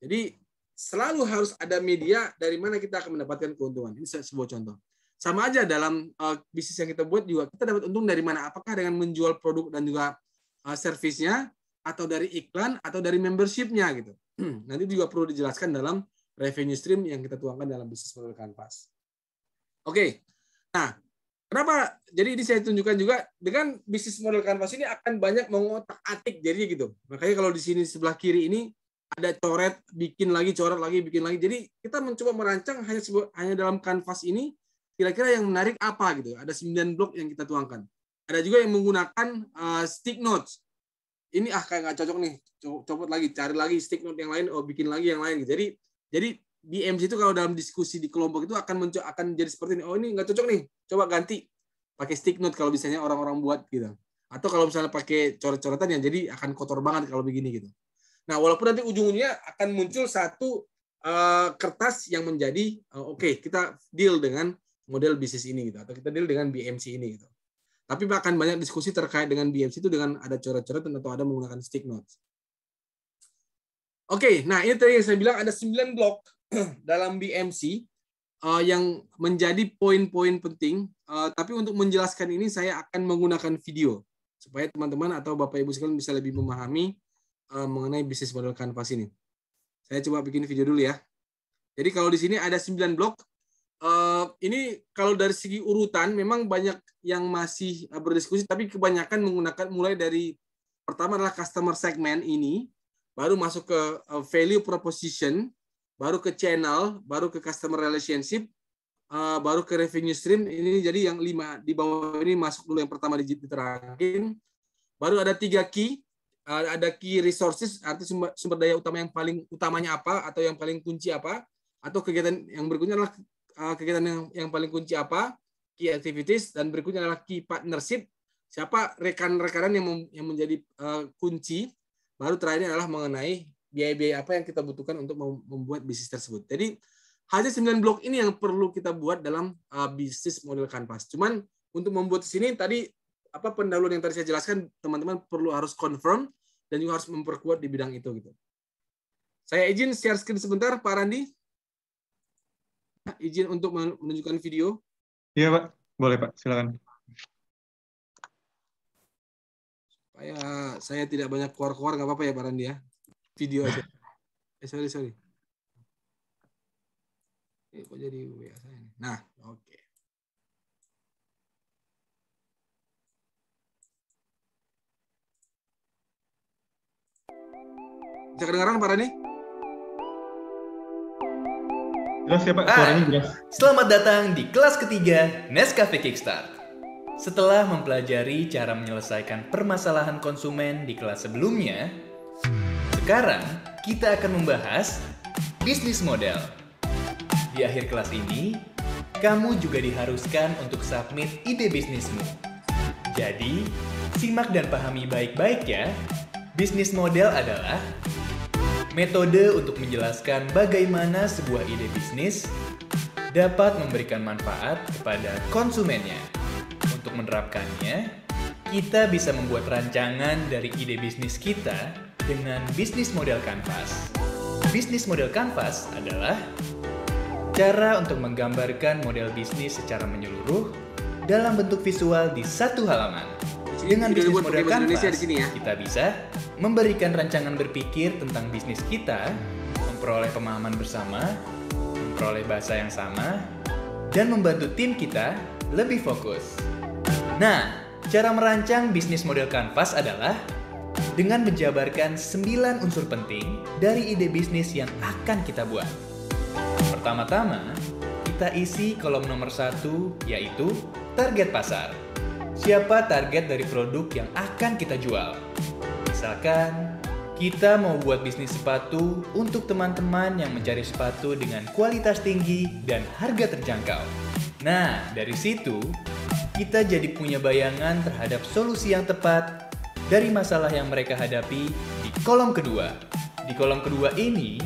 Jadi selalu harus ada media dari mana kita akan mendapatkan keuntungan. Ini sebuah contoh sama aja dalam uh, bisnis yang kita buat juga kita dapat untung dari mana? Apakah dengan menjual produk dan juga uh, eh, servisnya atau dari iklan atau dari membershipnya gitu. Hmm, nanti juga perlu dijelaskan dalam revenue stream yang kita tuangkan dalam bisnis model kanvas. Oke, okay. nah kenapa? Jadi ini saya tunjukkan juga dengan bisnis model kanvas ini akan banyak mengotak atik jadi gitu. Makanya kalau di sini sebelah kiri ini ada coret, bikin lagi, coret lagi, bikin lagi. Jadi kita mencoba merancang hanya sebuah hanya dalam kanvas ini kira-kira yang menarik apa gitu. Ada 9 blok yang kita tuangkan. Ada juga yang menggunakan uh, stick notes. Ini ah kayak nggak cocok nih, copot lagi, cari lagi stick note yang lain, oh bikin lagi yang lain. Gitu. Jadi di BMC itu kalau dalam diskusi di kelompok itu akan muncul, akan jadi seperti ini. Oh ini nggak cocok nih, coba ganti pakai stick note kalau misalnya orang-orang buat gitu. Atau kalau misalnya pakai coret-coretan yang jadi akan kotor banget kalau begini gitu. Nah walaupun nanti ujungnya akan muncul satu uh, kertas yang menjadi uh, oke okay, kita deal dengan model bisnis ini gitu atau kita deal dengan BMC ini gitu. Tapi bahkan banyak diskusi terkait dengan BMC itu dengan ada coret-coret atau ada menggunakan stick notes. Oke, okay, nah ini tadi yang saya bilang ada 9 blok dalam BMC uh, eh, yang menjadi poin-poin penting. Uh, tapi untuk menjelaskan ini saya akan menggunakan video supaya teman-teman atau Bapak Ibu sekalian bisa lebih memahami uh, mengenai bisnis model kanvas ini. Saya coba bikin video dulu ya. Jadi kalau di sini ada 9 blok, Eh, ini kalau dari segi urutan memang banyak yang masih eh, berdiskusi, tapi kebanyakan menggunakan mulai dari pertama adalah customer segment ini, baru masuk ke eh, value proposition, baru ke channel, baru ke customer relationship, baru ke revenue stream. Ini jadi yang lima di bawah ini masuk dulu yang pertama di diterangin. Baru ada tiga key, ada key resources, arti sumber daya utama yang paling utamanya apa atau yang paling kunci apa atau kegiatan yang berikutnya adalah Eh, kegiatan yang, yang paling kunci apa, key activities, dan berikutnya adalah key partnership, siapa rekan-rekanan yang, yang menjadi uh, kunci, baru terakhir adalah mengenai biaya-biaya apa yang kita butuhkan untuk membuat bisnis tersebut. Jadi hanya 9 blok ini yang perlu kita buat dalam uh, bisnis model kanvas. Cuman untuk membuat sini tadi apa pendahuluan yang tadi saya jelaskan teman-teman perlu harus confirm dan juga harus memperkuat di bidang itu gitu. Saya izin share screen sebentar Pak Randi. Ah, izin untuk menunjukkan video? Iya, Pak. Boleh, Pak. Silakan. Supaya saya tidak banyak keluar-keluar, nggak apa-apa ya, Pak Randi ya. Video aja. eh, sorry, sorry. Eh, kok jadi WA saya nih? Nah, oke. Okay. Bisa kedengaran, Pak Rani? Jelas ya Pak, ah, suaranya jelas. Selamat datang di kelas ketiga Nescafe Kickstart. Setelah mempelajari cara menyelesaikan permasalahan konsumen di kelas sebelumnya, sekarang kita akan membahas bisnis model. Di akhir kelas ini, kamu juga diharuskan untuk submit ide bisnismu. Jadi, simak dan pahami baik-baik ya. Bisnis model adalah metode untuk menjelaskan bagaimana sebuah ide bisnis dapat memberikan manfaat kepada konsumennya. Untuk menerapkannya, kita bisa membuat rancangan dari ide bisnis kita dengan bisnis model kanvas. Bisnis model kanvas adalah cara untuk menggambarkan model bisnis secara menyeluruh dalam bentuk visual di satu halaman dengan bisnis buat modal Indonesia di sini ya. Kita bisa memberikan rancangan berpikir tentang bisnis kita, memperoleh pemahaman bersama, memperoleh bahasa yang sama, dan membantu tim kita lebih fokus. Nah, cara merancang bisnis model kanvas adalah dengan menjabarkan 9 unsur penting dari ide bisnis yang akan kita buat. Pertama-tama, kita isi kolom nomor satu yaitu target pasar siapa target dari produk yang akan kita jual. Misalkan, kita mau buat bisnis sepatu untuk teman-teman yang mencari sepatu dengan kualitas tinggi dan harga terjangkau. Nah, dari situ, kita jadi punya bayangan terhadap solusi yang tepat dari masalah yang mereka hadapi di kolom kedua. Di kolom kedua ini,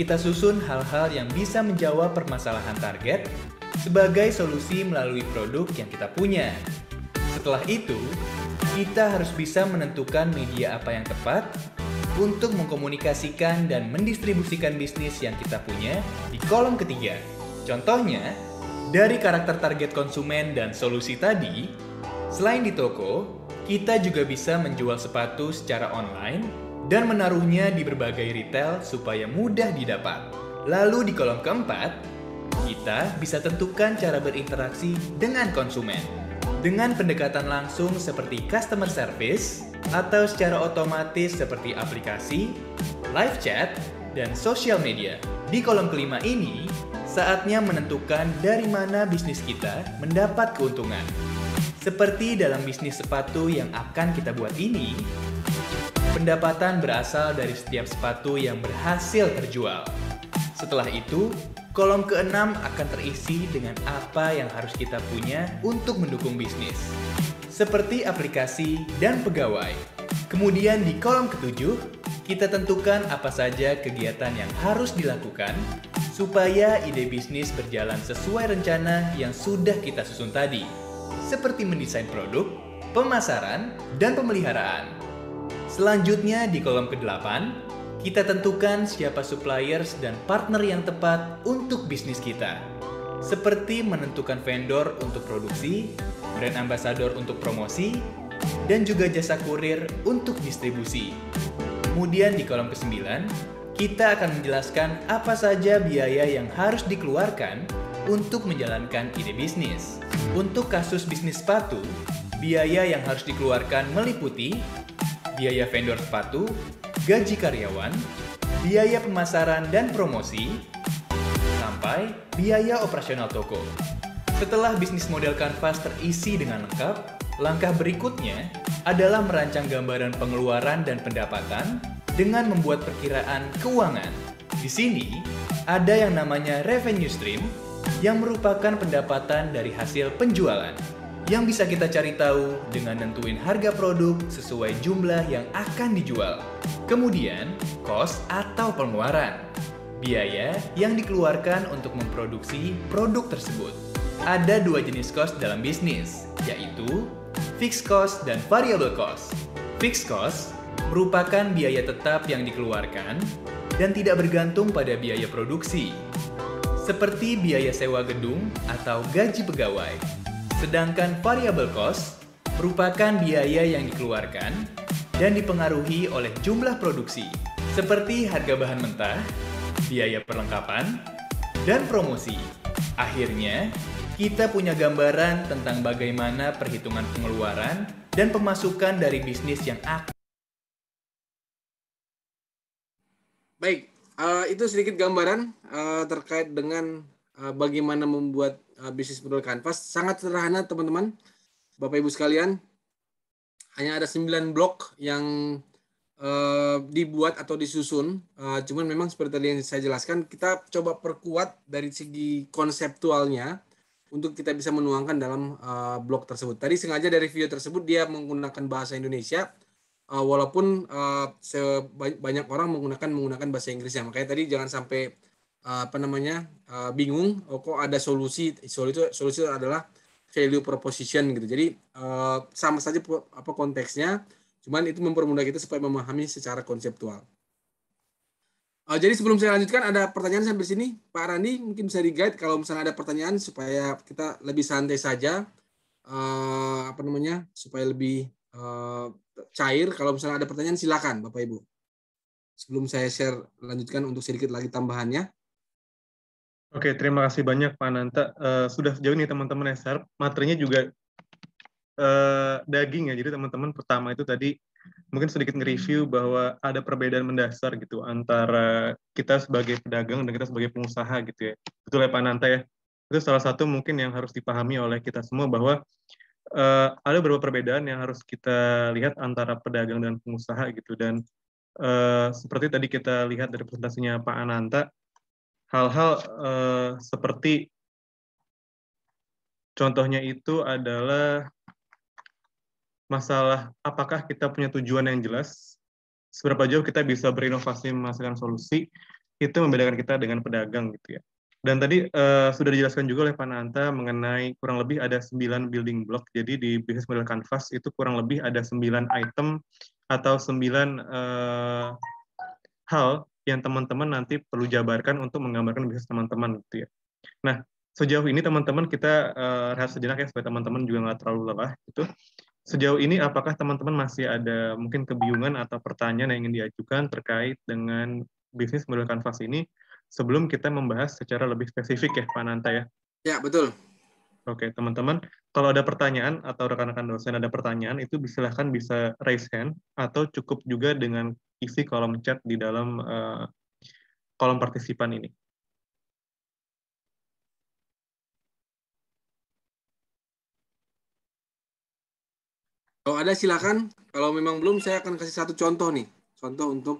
kita susun hal-hal yang bisa menjawab permasalahan target sebagai solusi melalui produk yang kita punya. Setelah itu, kita harus bisa menentukan media apa yang tepat untuk mengkomunikasikan dan mendistribusikan bisnis yang kita punya di kolom ketiga. Contohnya, dari karakter target konsumen dan solusi tadi, selain di toko, kita juga bisa menjual sepatu secara online dan menaruhnya di berbagai retail supaya mudah didapat. Lalu di kolom keempat, kita bisa tentukan cara berinteraksi dengan konsumen dengan pendekatan langsung seperti customer service atau secara otomatis seperti aplikasi, live chat, dan social media. Di kolom kelima ini, saatnya menentukan dari mana bisnis kita mendapat keuntungan. Seperti dalam bisnis sepatu yang akan kita buat ini, pendapatan berasal dari setiap sepatu yang berhasil terjual. Setelah itu, Kolom keenam akan terisi dengan apa yang harus kita punya untuk mendukung bisnis, seperti aplikasi dan pegawai. Kemudian di kolom ketujuh, kita tentukan apa saja kegiatan yang harus dilakukan supaya ide bisnis berjalan sesuai rencana yang sudah kita susun tadi, seperti mendesain produk, pemasaran, dan pemeliharaan. Selanjutnya di kolom kedelapan. Kita tentukan siapa suppliers dan partner yang tepat untuk bisnis kita. Seperti menentukan vendor untuk produksi, brand ambassador untuk promosi, dan juga jasa kurir untuk distribusi. Kemudian di kolom ke-9, kita akan menjelaskan apa saja biaya yang harus dikeluarkan untuk menjalankan ide bisnis. Untuk kasus bisnis sepatu, biaya yang harus dikeluarkan meliputi biaya vendor sepatu, gaji karyawan, biaya pemasaran dan promosi, sampai biaya operasional toko. Setelah bisnis model kanvas terisi dengan lengkap, langkah berikutnya adalah merancang gambaran pengeluaran dan pendapatan dengan membuat perkiraan keuangan. Di sini, ada yang namanya revenue stream yang merupakan pendapatan dari hasil penjualan yang bisa kita cari tahu dengan nentuin harga produk sesuai jumlah yang akan dijual. Kemudian, cost atau pengeluaran. Biaya yang dikeluarkan untuk memproduksi produk tersebut. Ada dua jenis cost dalam bisnis, yaitu fixed cost dan variable cost. Fixed cost merupakan biaya tetap yang dikeluarkan dan tidak bergantung pada biaya produksi, seperti biaya sewa gedung atau gaji pegawai. Sedangkan variable cost merupakan biaya yang dikeluarkan dan dipengaruhi oleh jumlah produksi, seperti harga bahan mentah, biaya perlengkapan, dan promosi. Akhirnya, kita punya gambaran tentang bagaimana perhitungan pengeluaran dan pemasukan dari bisnis yang akan. Baik, uh, itu sedikit gambaran uh, terkait dengan uh, bagaimana membuat bisnis model kanvas sangat sederhana teman-teman bapak ibu sekalian hanya ada 9 blok yang uh, dibuat atau disusun uh, cuman memang seperti tadi yang saya jelaskan kita coba perkuat dari segi konseptualnya untuk kita bisa menuangkan dalam uh, blok tersebut tadi sengaja dari video tersebut dia menggunakan bahasa Indonesia uh, walaupun uh, banyak orang menggunakan menggunakan bahasa Inggris ya makanya tadi jangan sampai Eh, apa namanya uh, bingung oh, kok ada solusi solusi solusi adalah value proposition gitu jadi uh, sama saja apa konteksnya cuman itu mempermudah kita supaya memahami secara konseptual uh, jadi sebelum saya lanjutkan ada pertanyaan sampai sini Pak Rani mungkin bisa di guide kalau misalnya ada pertanyaan supaya kita lebih santai saja uh, apa namanya supaya lebih uh, cair kalau misalnya ada pertanyaan silakan Bapak Ibu sebelum saya share lanjutkan untuk sedikit lagi tambahannya Oke, terima kasih banyak Pak Nanta. Uh, sudah sejauh ini teman-teman SR, materinya juga uh, daging ya. Jadi teman-teman pertama itu tadi mungkin sedikit nge-review bahwa ada perbedaan mendasar gitu antara kita sebagai pedagang dan kita sebagai pengusaha gitu ya. Betul ya Pak Nanta ya? Itu salah satu mungkin yang harus dipahami oleh kita semua bahwa uh, ada beberapa perbedaan yang harus kita lihat antara pedagang dan pengusaha gitu. Dan uh, seperti tadi kita lihat dari presentasinya Pak Ananta, hal-hal uh, seperti contohnya itu adalah masalah apakah kita punya tujuan yang jelas, seberapa jauh kita bisa berinovasi menghasilkan solusi, itu membedakan kita dengan pedagang gitu ya. Dan tadi uh, sudah dijelaskan juga oleh Pak Nanta mengenai kurang lebih ada 9 building block. Jadi di bisnis model canvas itu kurang lebih ada 9 item atau 9 uh, eh, hal yang teman-teman nanti perlu jabarkan untuk menggambarkan bisnis teman-teman gitu ya. Nah, sejauh ini teman-teman kita uh, rehat sejenak ya supaya teman-teman juga nggak terlalu lelah gitu. Sejauh ini apakah teman-teman masih ada mungkin kebingungan atau pertanyaan yang ingin diajukan terkait dengan bisnis model kanvas ini sebelum kita membahas secara lebih spesifik ya Pak Nanta ya? Ya, betul. Oke, teman-teman kalau ada pertanyaan atau rekan-rekan dosen ada pertanyaan itu silahkan bisa raise hand atau cukup juga dengan isi kolom chat di dalam uh, kolom partisipan ini. Kalau ada silakan. Kalau memang belum saya akan kasih satu contoh nih. Contoh untuk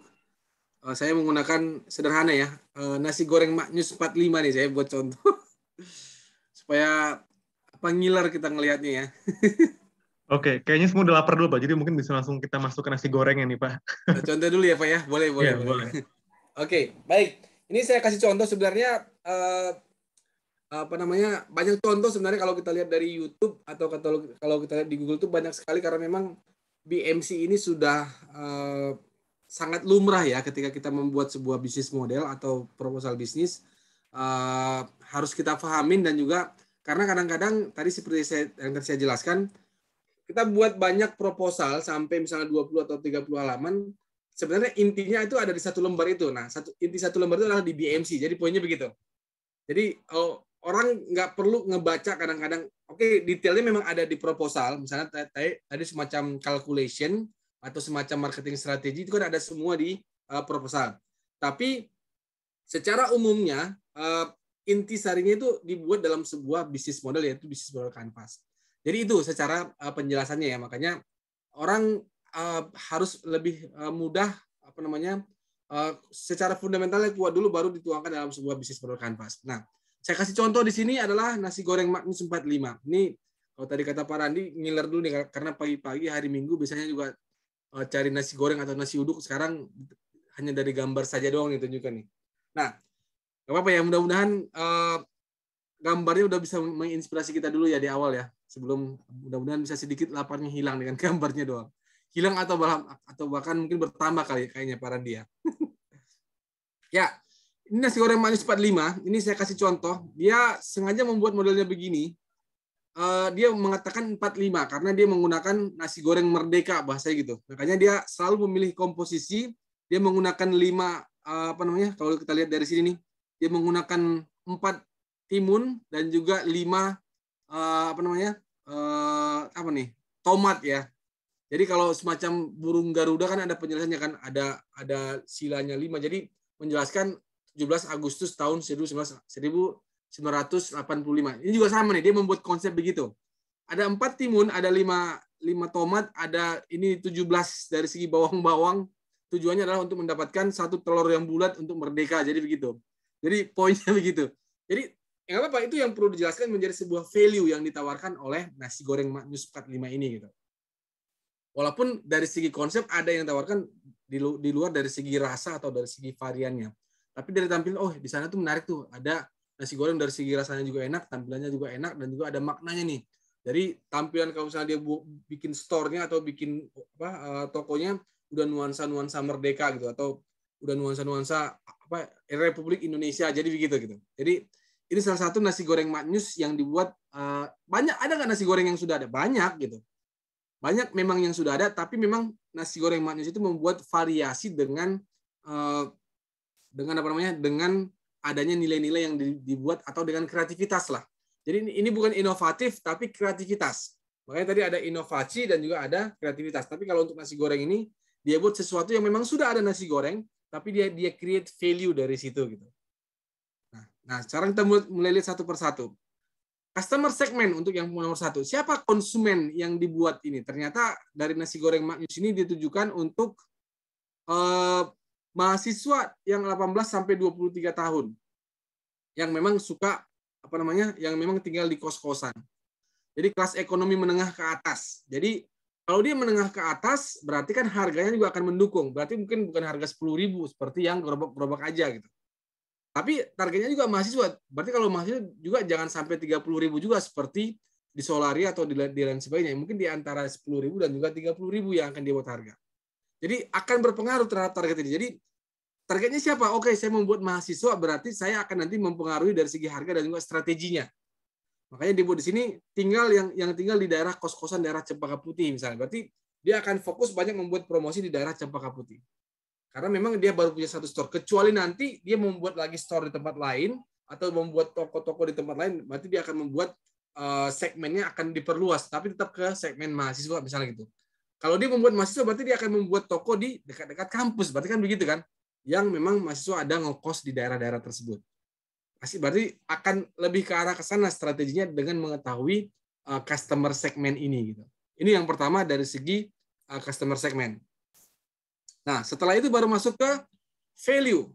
uh, saya menggunakan sederhana ya. Uh, nasi goreng maknyus 45 nih saya buat contoh. Supaya pengiler kita ngelihatnya ya. Oke, okay, kayaknya semua udah lapar dulu Pak. Jadi mungkin bisa langsung kita masuk ke nasi goreng ya nih Pak. Nah, contoh dulu ya Pak ya, boleh boleh. Yeah, boleh. boleh. Oke, okay, baik. Ini saya kasih contoh sebenarnya eh, apa namanya banyak contoh sebenarnya kalau kita lihat dari YouTube atau kalau kalau kita lihat di Google tuh banyak sekali karena memang BMC ini sudah uh, sangat lumrah ya ketika kita membuat sebuah bisnis model atau proposal bisnis eh, harus kita pahamin dan juga karena kadang-kadang tadi seperti saya, yang tadi saya jelaskan, kita buat banyak proposal sampai misalnya 20 atau 30 halaman, sebenarnya intinya itu ada di satu lembar itu. Nah, satu, inti satu lembar itu adalah di BMC. Jadi poinnya begitu. Jadi oh, orang nggak perlu ngebaca kadang-kadang. Oke, okay, detailnya memang ada di proposal. Misalnya tadi, semacam calculation atau semacam marketing strategi itu kan ada semua di uh, proposal. Tapi secara umumnya uh, inti sarinya itu dibuat dalam sebuah bisnis model yaitu bisnis model kanvas. Jadi itu secara eh, penjelasannya ya makanya orang eh, harus lebih eh, mudah apa namanya secara fundamentalnya kuat dulu baru dituangkan dalam sebuah bisnis model kanvas. Nah, saya kasih contoh di sini adalah nasi goreng sempat lima. Ini kalau tadi kata Pak Randi ngiler dulu nih karena pagi-pagi hari Minggu biasanya juga cari nasi goreng atau nasi uduk sekarang hanya dari gambar saja doang ditunjukkan nih. Nah, Gak apa-apa ya, mudah-mudahan uh, gambarnya udah bisa menginspirasi kita dulu ya di awal ya. Sebelum mudah-mudahan bisa sedikit laparnya hilang dengan gambarnya doang. Hilang atau atau bahkan mungkin bertambah kali ya kayaknya para dia ya. ini nasi goreng manis 45, ini saya kasih contoh. Dia sengaja membuat modelnya begini. Uh, dia mengatakan 45 karena dia menggunakan nasi goreng merdeka bahasa gitu. Makanya dia selalu memilih komposisi, dia menggunakan 5 eh, apa namanya? Kalau kita lihat dari sini nih dia menggunakan empat timun dan juga lima uh, apa namanya uh, apa nih tomat ya. Jadi kalau semacam burung garuda kan ada penjelasannya kan ada ada silanya lima. Jadi menjelaskan 17 Agustus tahun 1985. Ini juga sama nih dia membuat konsep begitu. Ada empat timun, ada lima lima tomat, ada ini 17 dari segi bawang-bawang. Tujuannya adalah untuk mendapatkan satu telur yang bulat untuk merdeka. Jadi begitu. Jadi poinnya begitu. Jadi yang apa-apa itu yang perlu dijelaskan menjadi sebuah value yang ditawarkan oleh nasi goreng Magnus 45 ini gitu. Walaupun dari segi konsep ada yang ditawarkan di, di luar dari segi rasa atau dari segi variannya. Tapi dari tampilan, oh di sana tuh menarik tuh. Ada nasi goreng dari segi rasanya juga enak, tampilannya juga enak, dan juga ada maknanya nih. Jadi tampilan kalau misalnya dia bikin store-nya atau bikin apa, eh, tokonya udah nuansa-nuansa merdeka gitu atau udah nuansa-nuansa apa Republik Indonesia jadi begitu gitu jadi ini salah satu nasi goreng maknyus yang dibuat uh, banyak ada nggak nasi goreng yang sudah ada banyak gitu banyak memang yang sudah ada tapi memang nasi goreng maknyus itu membuat variasi dengan uh, dengan apa namanya dengan adanya nilai-nilai yang dibuat atau dengan kreativitas lah jadi ini bukan inovatif tapi kreativitas makanya tadi ada inovasi dan juga ada kreativitas tapi kalau untuk nasi goreng ini dia buat sesuatu yang memang sudah ada nasi goreng tapi dia dia create value dari situ gitu. Nah, nah sekarang kita mulai lihat satu persatu. Customer segment untuk yang nomor satu. Siapa konsumen yang dibuat ini? Ternyata dari nasi goreng maknyus ini ditujukan untuk uh, mahasiswa yang 18 sampai 23 tahun yang memang suka apa namanya yang memang tinggal di kos-kosan. Jadi kelas ekonomi menengah ke atas. Jadi kalau dia menengah ke atas, berarti kan harganya juga akan mendukung. Berarti mungkin bukan harga sepuluh ribu seperti yang gerobak-gerobak aja gitu. Tapi targetnya juga mahasiswa. Berarti kalau mahasiswa juga jangan sampai tiga puluh ribu juga seperti di Solari atau di, lain sebagainya. Mungkin di antara sepuluh ribu dan juga tiga puluh ribu yang akan dibuat harga. Jadi akan berpengaruh terhadap target ini. Jadi targetnya siapa? Oke, saya membuat mahasiswa berarti saya akan nanti mempengaruhi dari segi harga dan juga strateginya. Makanya dia di sini tinggal yang yang tinggal di daerah kos-kosan daerah Cempaka Putih misalnya. Berarti dia akan fokus banyak membuat promosi di daerah Cempaka Putih. Karena memang dia baru punya satu store. Kecuali nanti dia membuat lagi store di tempat lain atau membuat toko-toko di tempat lain, berarti dia akan membuat uh, segmennya akan diperluas, tapi tetap ke segmen mahasiswa misalnya gitu. Kalau dia membuat mahasiswa, berarti dia akan membuat toko di dekat-dekat kampus, berarti kan begitu kan? Yang memang mahasiswa ada ngekos di daerah-daerah tersebut pasti berarti akan lebih ke arah ke sana strateginya dengan mengetahui uh, customer segmen ini gitu. Ini yang pertama dari segi uh, customer segmen. Nah, setelah itu baru masuk ke value.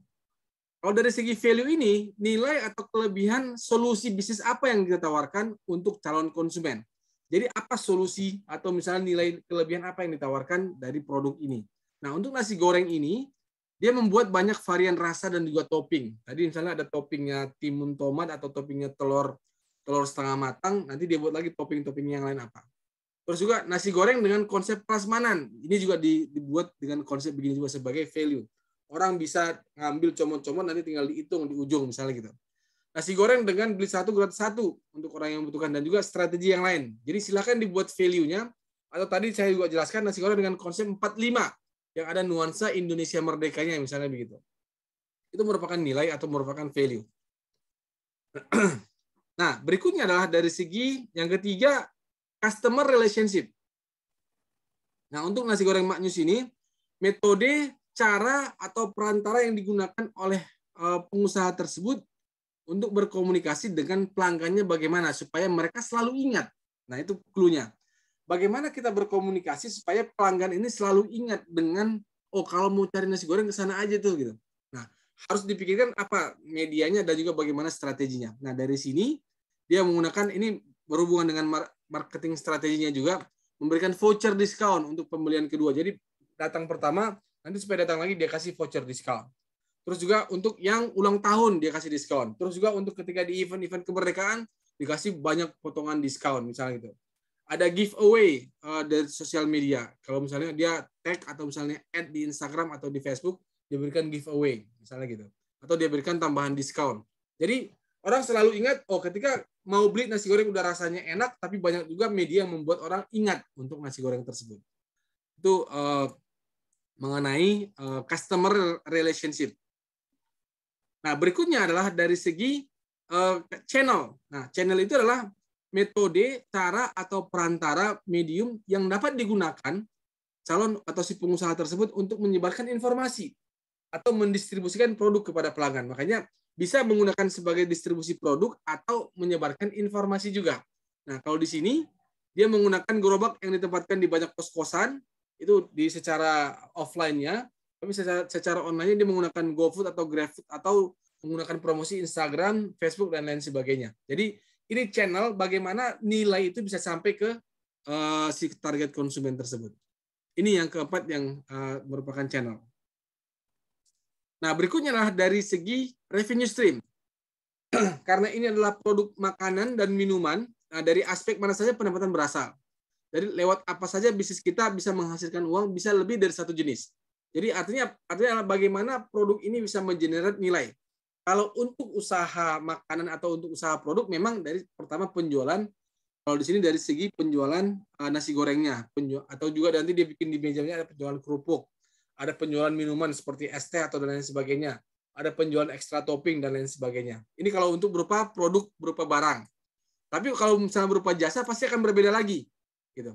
Kalau dari segi value ini, nilai atau kelebihan solusi bisnis apa yang kita tawarkan untuk calon konsumen? Jadi apa solusi atau misalnya nilai kelebihan apa yang ditawarkan dari produk ini? Nah, untuk nasi goreng ini dia membuat banyak varian rasa dan juga topping. Tadi misalnya ada toppingnya timun tomat atau toppingnya telur telur setengah matang, nanti dia buat lagi topping-topping yang lain apa. Terus juga nasi goreng dengan konsep prasmanan. Ini juga dibuat dengan konsep begini juga sebagai value. Orang bisa ngambil comot-comot nanti tinggal dihitung di ujung misalnya gitu. Nasi goreng dengan beli satu gratis satu untuk orang yang membutuhkan dan juga strategi yang lain. Jadi silahkan dibuat value-nya. Atau tadi saya juga jelaskan nasi goreng dengan konsep 45 yang ada nuansa Indonesia merdekanya misalnya begitu. Itu merupakan nilai atau merupakan value. Nah, berikutnya adalah dari segi yang ketiga customer relationship. Nah, untuk nasi goreng maknyus ini metode, cara atau perantara yang digunakan oleh eh, pengusaha tersebut untuk berkomunikasi dengan pelanggannya bagaimana supaya mereka selalu ingat. Nah, itu klunya bagaimana kita berkomunikasi supaya pelanggan ini selalu ingat dengan oh kalau mau cari nasi goreng ke sana aja tuh gitu. Nah, harus dipikirkan apa medianya dan juga bagaimana strateginya. Nah, dari sini dia menggunakan ini berhubungan dengan marketing strateginya juga memberikan voucher diskon untuk pembelian kedua. Jadi datang pertama, nanti supaya datang lagi dia kasih voucher diskon. Terus juga untuk yang ulang tahun dia kasih diskon. Terus juga untuk ketika di event-event kemerdekaan dikasih banyak potongan diskon misalnya gitu ada giveaway uh, dari sosial media. Kalau misalnya dia tag atau misalnya add di Instagram atau di Facebook, dia berikan giveaway, misalnya gitu. Atau dia berikan tambahan diskon. Jadi orang selalu ingat, oh ketika mau beli nasi goreng udah rasanya enak, tapi banyak juga media yang membuat orang ingat untuk nasi goreng tersebut. Itu uh, mengenai uh, customer relationship. Nah berikutnya adalah dari segi uh, channel. Nah channel itu adalah metode, cara atau perantara medium yang dapat digunakan calon atau si pengusaha tersebut untuk menyebarkan informasi atau mendistribusikan produk kepada pelanggan. Makanya bisa menggunakan sebagai distribusi produk atau menyebarkan informasi juga. Nah, kalau di sini dia menggunakan gerobak yang ditempatkan di banyak kos kosan itu di secara offline-nya, tapi secara, secara online-nya dia menggunakan GoFood atau GrabFood atau menggunakan promosi Instagram, Facebook dan lain sebagainya. Jadi ini channel bagaimana nilai itu bisa sampai ke uh, si target konsumen tersebut. Ini yang keempat yang uh, merupakan channel. Nah, berikutnya lah dari segi revenue stream. Karena ini adalah produk makanan dan minuman, nah, dari aspek mana saja pendapatan berasal. Jadi lewat apa saja bisnis kita bisa menghasilkan uang bisa lebih dari satu jenis. Jadi artinya artinya bagaimana produk ini bisa mengenerate nilai. Kalau untuk usaha makanan atau untuk usaha produk memang dari pertama penjualan kalau di sini dari segi penjualan uh, nasi gorengnya penjual, atau juga nanti dia bikin di mejanya ada penjualan kerupuk ada penjualan minuman seperti es teh atau dan lain sebagainya ada penjualan ekstra topping dan lain sebagainya ini kalau untuk berupa produk berupa barang tapi kalau misalnya berupa jasa pasti akan berbeda lagi gitu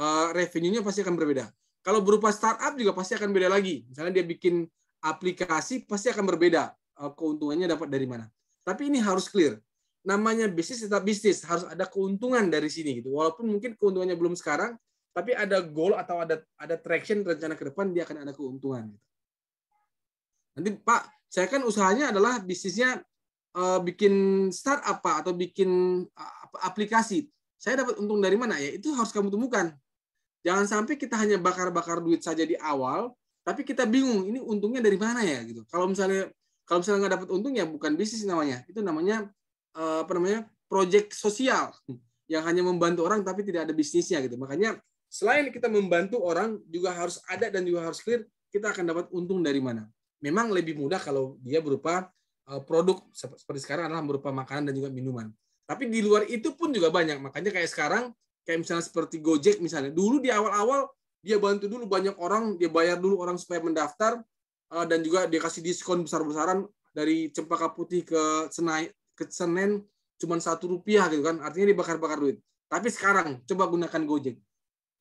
uh, revenue-nya pasti akan berbeda kalau berupa startup juga pasti akan beda lagi misalnya dia bikin aplikasi pasti akan berbeda Eh, keuntungannya dapat dari mana. Tapi ini harus clear. Namanya bisnis tetap bisnis, harus ada keuntungan dari sini gitu. Walaupun mungkin keuntungannya belum sekarang, tapi ada goal atau ada ada traction rencana ke depan dia akan ada keuntungan gitu. Nanti Pak, saya kan usahanya adalah bisnisnya uh, bikin startup Pak atau bikin uh, aplikasi. Saya dapat untung dari mana ya? Itu harus kamu temukan. Jangan sampai kita hanya bakar-bakar duit saja di awal, tapi kita bingung ini untungnya dari mana ya gitu. Kalau misalnya kalau misalnya nggak dapat untung ya bukan bisnis namanya. Itu namanya eh, apa namanya? project sosial yang hanya membantu orang tapi tidak ada bisnisnya gitu. Makanya selain kita membantu orang juga harus ada dan juga harus clear kita akan dapat untung dari mana. Memang lebih mudah kalau dia berupa eh, produk seperti sekarang adalah berupa makanan dan juga minuman. Tapi di luar itu pun juga banyak. Makanya kayak sekarang kayak misalnya seperti Gojek misalnya. Dulu di awal-awal dia bantu dulu banyak orang, dia bayar dulu orang supaya mendaftar, uh, dan juga dia kasih diskon besar-besaran dari Cempaka Putih ke Senai ke Senen cuma satu rupiah gitu kan artinya dibakar-bakar duit tapi sekarang coba gunakan Gojek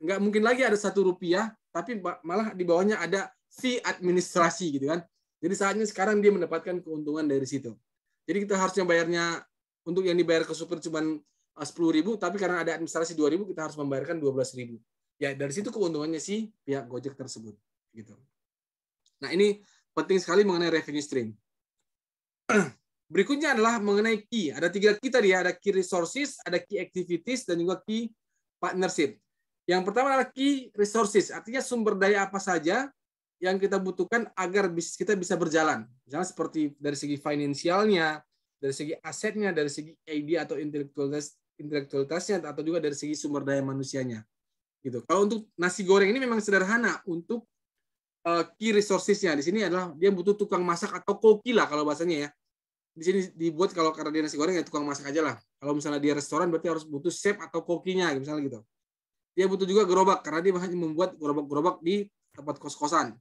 nggak mungkin lagi ada satu rupiah tapi malah di bawahnya ada fee administrasi gitu kan jadi saatnya sekarang dia mendapatkan keuntungan dari situ jadi kita harusnya bayarnya untuk yang dibayar ke supir cuma eh, sepuluh ribu, tapi karena ada administrasi dua ribu, kita harus membayarkan dua belas ribu. Ya dari situ keuntungannya sih pihak Gojek tersebut. Gitu. Nah, ini penting sekali mengenai revenue stream. Berikutnya adalah mengenai key. Ada tiga key tadi ya. Ada key resources, ada key activities, dan juga key partnership. Yang pertama adalah key resources. Artinya sumber daya apa saja yang kita butuhkan agar bisnis kita bisa berjalan. Misalnya seperti dari segi finansialnya, dari segi asetnya, dari segi ID atau intelektualitas, intelektualitasnya, atau juga dari segi sumber daya manusianya. Gitu. Kalau untuk nasi goreng ini memang sederhana untuk Eh, key resourcesnya di sini adalah dia butuh tukang masak atau koki lah kalau bahasanya ya di sini dibuat kalau karena dia nasi goreng ya tukang masak aja lah kalau misalnya dia restoran berarti harus butuh chef atau kokinya misalnya gitu dia butuh juga gerobak karena dia hanya membuat gerobak-gerobak di tempat kos-kosan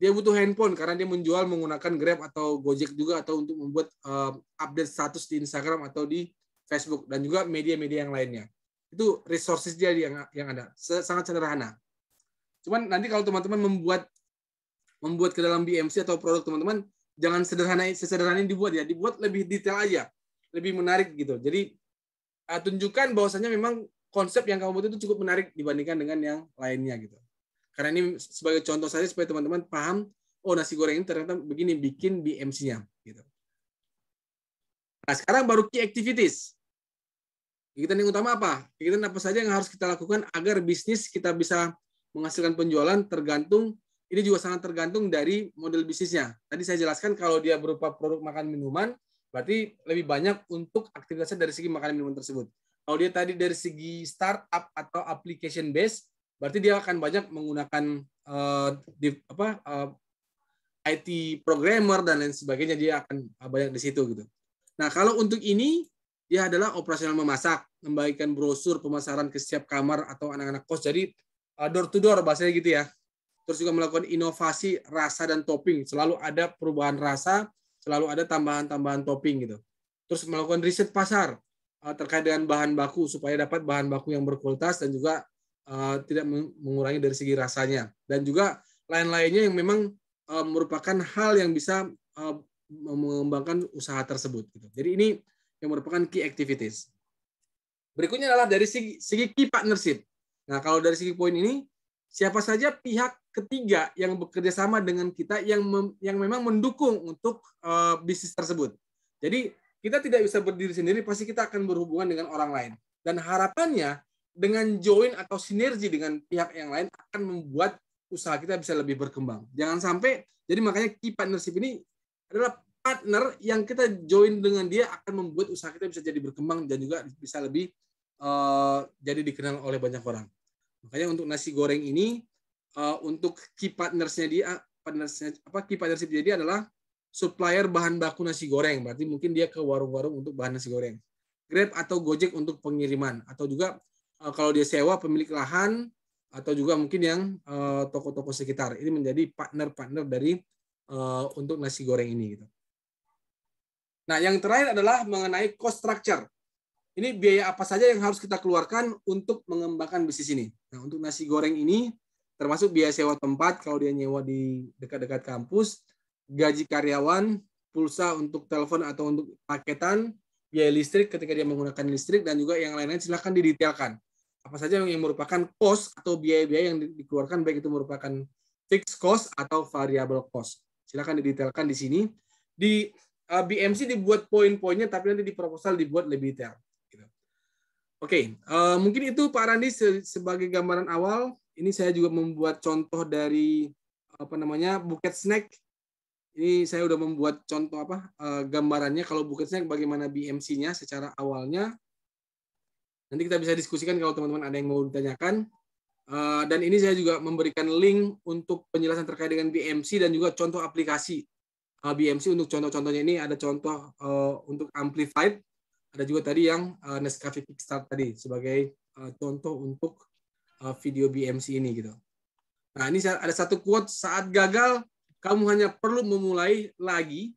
dia butuh handphone karena dia menjual menggunakan Grab atau Gojek juga atau untuk membuat uh, update status di Instagram atau di Facebook dan juga media-media yang lainnya itu resources dia yang yang ada sangat sederhana cuman nanti kalau teman-teman membuat membuat ke dalam BMC atau produk teman-teman jangan sederhana sesederhana ini dibuat ya dibuat lebih detail aja lebih menarik gitu jadi uh, tunjukkan bahwasanya memang konsep yang kamu buat itu cukup menarik dibandingkan dengan yang lainnya gitu karena ini sebagai contoh saja supaya teman-teman paham oh nasi goreng ini ternyata begini bikin BMC-nya gitu nah sekarang baru key activities kegiatan yang utama apa kegiatan apa saja yang harus kita lakukan agar bisnis kita bisa menghasilkan penjualan tergantung ini juga sangat tergantung dari model bisnisnya. Tadi saya jelaskan kalau dia berupa produk makan minuman, berarti lebih banyak untuk aktivitasnya dari segi makan minuman tersebut. Kalau dia tadi dari segi startup atau application base, berarti dia akan banyak menggunakan uh, di, apa uh, eh, IT programmer dan lain sebagainya dia akan eh, banyak di situ gitu. Nah, kalau untuk ini dia adalah operasional memasak, membagikan brosur pemasaran ke setiap kamar atau anak-anak kos. Jadi door to door bahasanya gitu ya terus juga melakukan inovasi rasa dan topping. Selalu ada perubahan rasa, selalu ada tambahan-tambahan topping gitu. Terus melakukan riset pasar eh, terkait dengan bahan baku supaya dapat bahan baku yang berkualitas dan juga uh, tidak mengurangi dari segi rasanya. Dan juga lain-lainnya yang memang uh, merupakan hal yang bisa uh, mengembangkan usaha tersebut. Gitu. Jadi ini yang merupakan key activities. Berikutnya adalah dari segi, segi key partnership. Nah, kalau dari segi poin ini, siapa saja pihak ketiga yang bekerja sama dengan kita yang mem, yang memang mendukung untuk uh, bisnis tersebut. Jadi kita tidak bisa berdiri sendiri, pasti kita akan berhubungan dengan orang lain. Dan harapannya dengan join atau sinergi dengan pihak yang lain akan membuat usaha kita bisa lebih berkembang. Jangan sampai jadi makanya key partnership ini adalah partner yang kita join dengan dia akan membuat usaha kita bisa jadi berkembang dan juga bisa lebih uh, jadi dikenal oleh banyak orang. Makanya untuk nasi goreng ini Eh, untuk key partnersnya dia eh, partnersnya apa key partnership jadi adalah supplier bahan baku nasi goreng berarti mungkin dia ke warung-warung untuk bahan nasi goreng Grab atau Gojek untuk pengiriman atau juga uh, kalau dia sewa pemilik lahan atau juga mungkin yang toko toko-toko sekitar ini menjadi partner-partner dari uh, untuk nasi goreng ini gitu. Nah, yang terakhir adalah mengenai cost structure. Ini biaya apa saja yang harus kita keluarkan untuk mengembangkan bisnis ini. Nah, untuk nasi goreng ini termasuk biaya sewa tempat kalau dia nyewa di dekat-dekat kampus, gaji karyawan, pulsa untuk telepon atau untuk paketan, biaya listrik ketika dia menggunakan listrik, dan juga yang lain-lain silahkan didetailkan. Apa saja yang merupakan cost atau biaya-biaya yang dikeluarkan, baik itu merupakan fixed cost atau variable cost. Silahkan didetailkan di sini. Di eh, BMC dibuat poin-poinnya, tapi nanti di proposal dibuat lebih detail. Oke, okay, uh, eh, mungkin itu Pak Randi se sebagai gambaran awal. Ini saya juga membuat contoh dari apa namanya buket snack. Ini saya sudah membuat contoh apa uh, gambarannya kalau buket snack bagaimana BMC-nya secara awalnya. Nanti kita bisa diskusikan kalau teman-teman ada yang mau ditanyakan. Uh, dan ini saya juga memberikan link untuk penjelasan terkait dengan BMC dan juga contoh aplikasi uh, BMC untuk contoh-contohnya ini ada contoh uh, untuk amplified ada juga tadi yang uh, Nescafe Kickstart tadi sebagai uh, contoh untuk uh, video BMC ini gitu. Nah ini ada satu quote saat gagal kamu hanya perlu memulai lagi.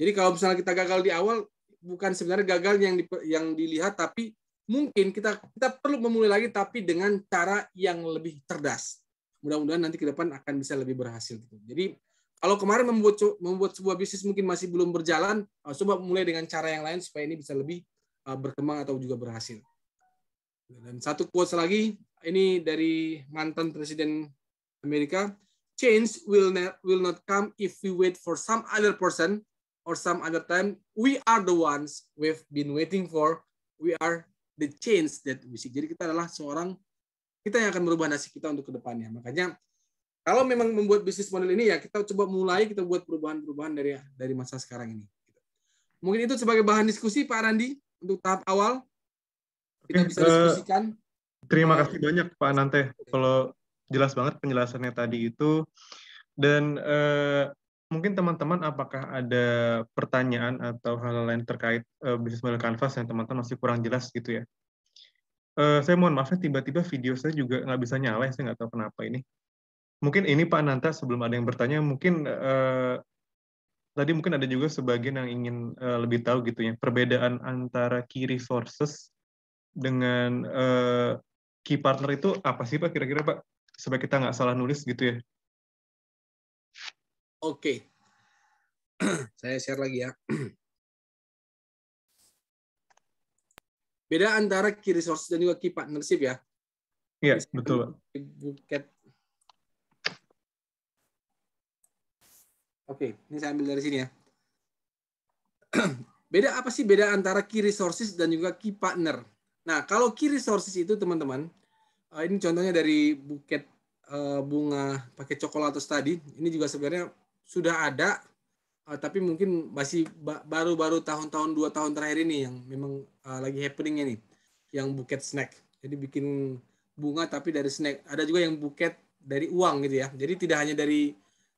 Jadi kalau misalnya kita gagal di awal bukan sebenarnya gagal yang di, yang dilihat tapi mungkin kita kita perlu memulai lagi tapi dengan cara yang lebih cerdas. Mudah-mudahan nanti ke depan akan bisa lebih berhasil gitu. Jadi kalau kemarin membuat membuat sebuah bisnis mungkin masih belum berjalan, uh, coba mulai dengan cara yang lain supaya ini bisa lebih uh, berkembang atau juga berhasil. Dan satu quotes lagi, ini dari mantan presiden Amerika, change will not, will not come if we wait for some other person or some other time. We are the ones we've been waiting for. We are the change that we see. Jadi kita adalah seorang kita yang akan merubah nasib kita untuk kedepannya. Makanya kalau memang membuat bisnis model ini ya kita coba mulai kita buat perubahan-perubahan dari dari masa sekarang ini. Gitu. Mungkin itu sebagai bahan diskusi Pak Randi untuk tahap awal kita bisa eh, diskusikan. Terima kasih banyak Pak Nante. Kalau jelas banget penjelasannya tadi itu dan eh, mungkin teman-teman apakah ada pertanyaan atau hal lain terkait uh, bisnis model kanvas yang teman-teman masih kurang jelas gitu ya? Uh, saya mohon maaf ya tiba-tiba video saya juga nggak bisa nyala, ya, saya nggak tahu kenapa ini mungkin ini Pak Nanta sebelum ada yang bertanya mungkin uh, tadi mungkin ada juga sebagian yang ingin uh, lebih tahu gitu ya perbedaan antara key resources dengan uh, key partner itu apa sih Pak kira-kira Pak supaya kita nggak salah nulis gitu ya. Oke, saya share lagi ya. Beda antara key resources dan juga key partnership ya. Iya, betul. Pak. Buket Oke, ini saya ambil dari sini ya. beda apa sih beda antara key resources dan juga key partner? Nah, kalau key resources itu teman-teman, eh, ini contohnya dari buket eh, bunga pakai coklat atau tadi. Ini juga sebenarnya sudah ada, eh, tapi mungkin masih baru-baru tahun-tahun dua tahun terakhir ini yang memang lagi happening ini, yang buket snack. Jadi bikin bunga tapi dari snack. Ada juga yang buket dari uang gitu ya. Jadi tidak hanya dari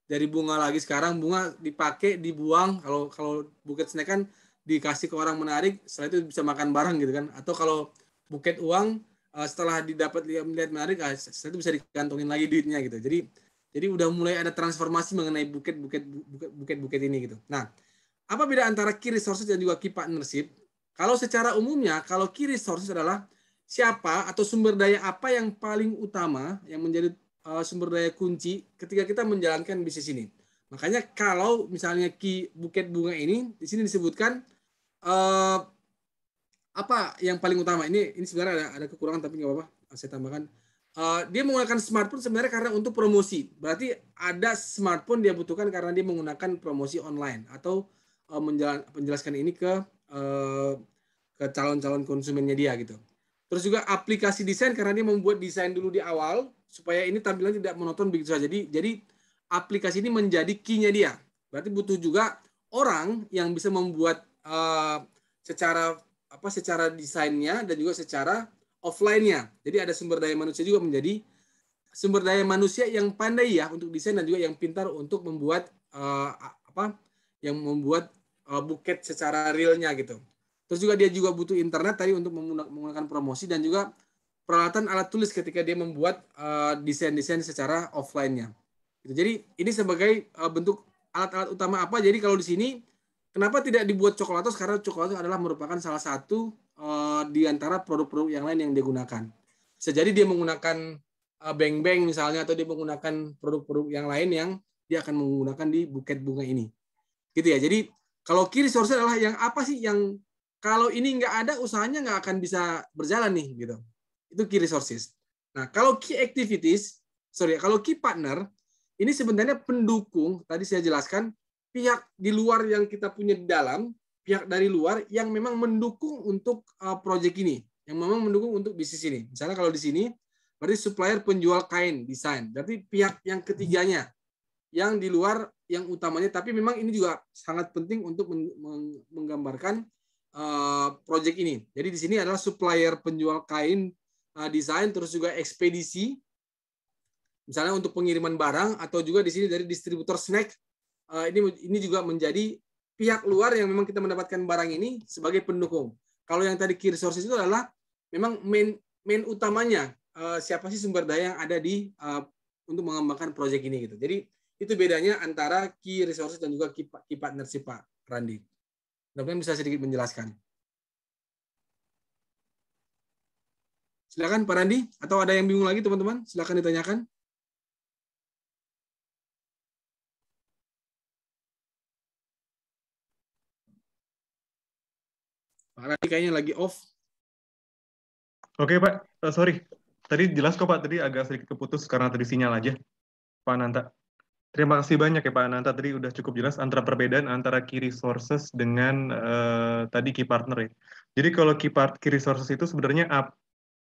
dari bunga lagi sekarang bunga dipakai dibuang kalau kalau buket snack kan dikasih ke orang menarik setelah itu bisa makan barang gitu kan atau kalau buket uang eh, setelah didapat lihat melihat menarik ah, setelah itu bisa dikantongin lagi duitnya gitu jadi jadi udah mulai ada transformasi mengenai buket buket buket buket, buket ini gitu nah apa beda antara key resources dan juga key partnership kalau secara umumnya kalau key resources adalah siapa atau sumber daya apa yang paling utama yang menjadi uh, sumber daya kunci ketika kita menjalankan bisnis ini. Makanya kalau misalnya ki buket bunga ini di sini disebutkan uh, apa yang paling utama ini ini sebenarnya ada, ada kekurangan tapi nggak apa-apa saya tambahkan uh, dia menggunakan smartphone sebenarnya karena untuk promosi berarti ada smartphone dia butuhkan karena dia menggunakan promosi online atau uh, menjelaskan, ini ke uh, ke calon-calon konsumennya dia gitu terus juga aplikasi desain karena dia membuat desain dulu di awal supaya ini tampilan tidak monoton begitu saja. Jadi jadi aplikasi ini menjadi key-nya dia. Berarti butuh juga orang yang bisa membuat uh, secara apa secara desainnya dan juga secara offline-nya. Jadi ada sumber daya manusia juga menjadi sumber daya manusia yang pandai ya untuk desain dan juga yang pintar untuk membuat uh, apa yang membuat uh, buket secara realnya gitu. Terus juga dia juga butuh internet tadi untuk menggunakan promosi dan juga peralatan alat tulis ketika dia membuat eh, desain-desain uh, secara offline-nya. Gitu. Jadi ini sebagai uh, bentuk alat-alat utama apa? Jadi kalau di sini kenapa tidak dibuat coklatos? Karena coklatos adalah merupakan salah satu uh, di antara produk-produk yang lain yang digunakan. Sejadi dia menggunakan beng beng-beng misalnya atau dia menggunakan produk-produk yang lain yang dia akan menggunakan di buket bunga ini. Gitu ya. Jadi kalau kiri resource adalah yang apa sih yang kalau ini nggak ada usahanya nggak akan bisa berjalan nih gitu itu key resources. Nah, kalau key activities, sorry, kalau key partner, ini sebenarnya pendukung, tadi saya jelaskan, pihak di luar yang kita punya di dalam, pihak dari luar yang memang mendukung untuk uh, project ini, yang memang mendukung untuk bisnis ini. Misalnya kalau di sini, berarti supplier penjual kain, desain. Berarti pihak yang ketiganya, yang di luar yang utamanya, tapi memang ini juga sangat penting untuk menggambarkan uh, project ini. Jadi di sini adalah supplier penjual kain Uh, desain terus juga ekspedisi misalnya untuk pengiriman barang atau juga di sini dari distributor snack uh, ini ini juga menjadi pihak luar yang memang kita mendapatkan barang ini sebagai pendukung. Kalau yang tadi key resources itu adalah memang main main utamanya uh, siapa sih sumber daya yang ada di untuk mengembangkan proyek ini gitu. Jadi itu bedanya antara key resources dan juga key, partnership Pak Randi. Mungkin bisa sedikit menjelaskan. Silakan Pak Randi, atau ada yang bingung lagi teman-teman, silakan ditanyakan. Pak Randi kayaknya lagi off. Oke Pak, uh, sorry. Tadi jelas kok Pak, tadi agak sedikit keputus karena tadi sinyal aja. Pak Nanta. Terima kasih banyak ya Pak Nanta tadi udah cukup jelas antara perbedaan antara key resources dengan uh, tadi key partner ya. Jadi kalau key part key resources itu sebenarnya apa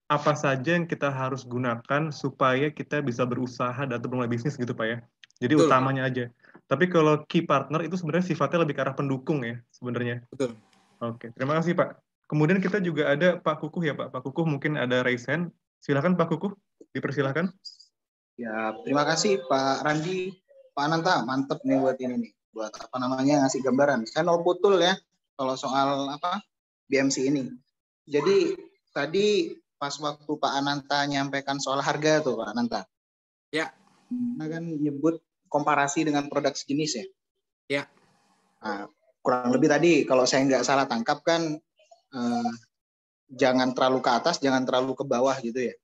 apa saja yang kita harus gunakan supaya kita bisa berusaha dan bermulai bisnis gitu Pak ya. Jadi Betul. utamanya aja. Tapi kalau key partner itu sebenarnya sifatnya lebih ke arah pendukung ya sebenarnya. Betul. Oke, terima kasih Pak. Kemudian kita juga ada Pak Kukuh ya Pak. Pak Kukuh mungkin ada raise hand. Silakan Pak Kukuh, dipersilahkan. Ya, terima kasih Pak Randi, Pak Ananta, mantep nih buat ini nih. Buat apa namanya ngasih gambaran. Saya nol putul ya kalau soal apa BMC ini. Jadi tadi pas waktu Pak Ananta nyampaikan soal harga tuh Pak Ananta. Ya. Nah kan nyebut komparasi dengan produk sejenis ya. Ya. Nah, kurang lebih tadi kalau saya nggak salah tangkap kan eh, jangan terlalu ke atas, jangan terlalu ke bawah gitu ya.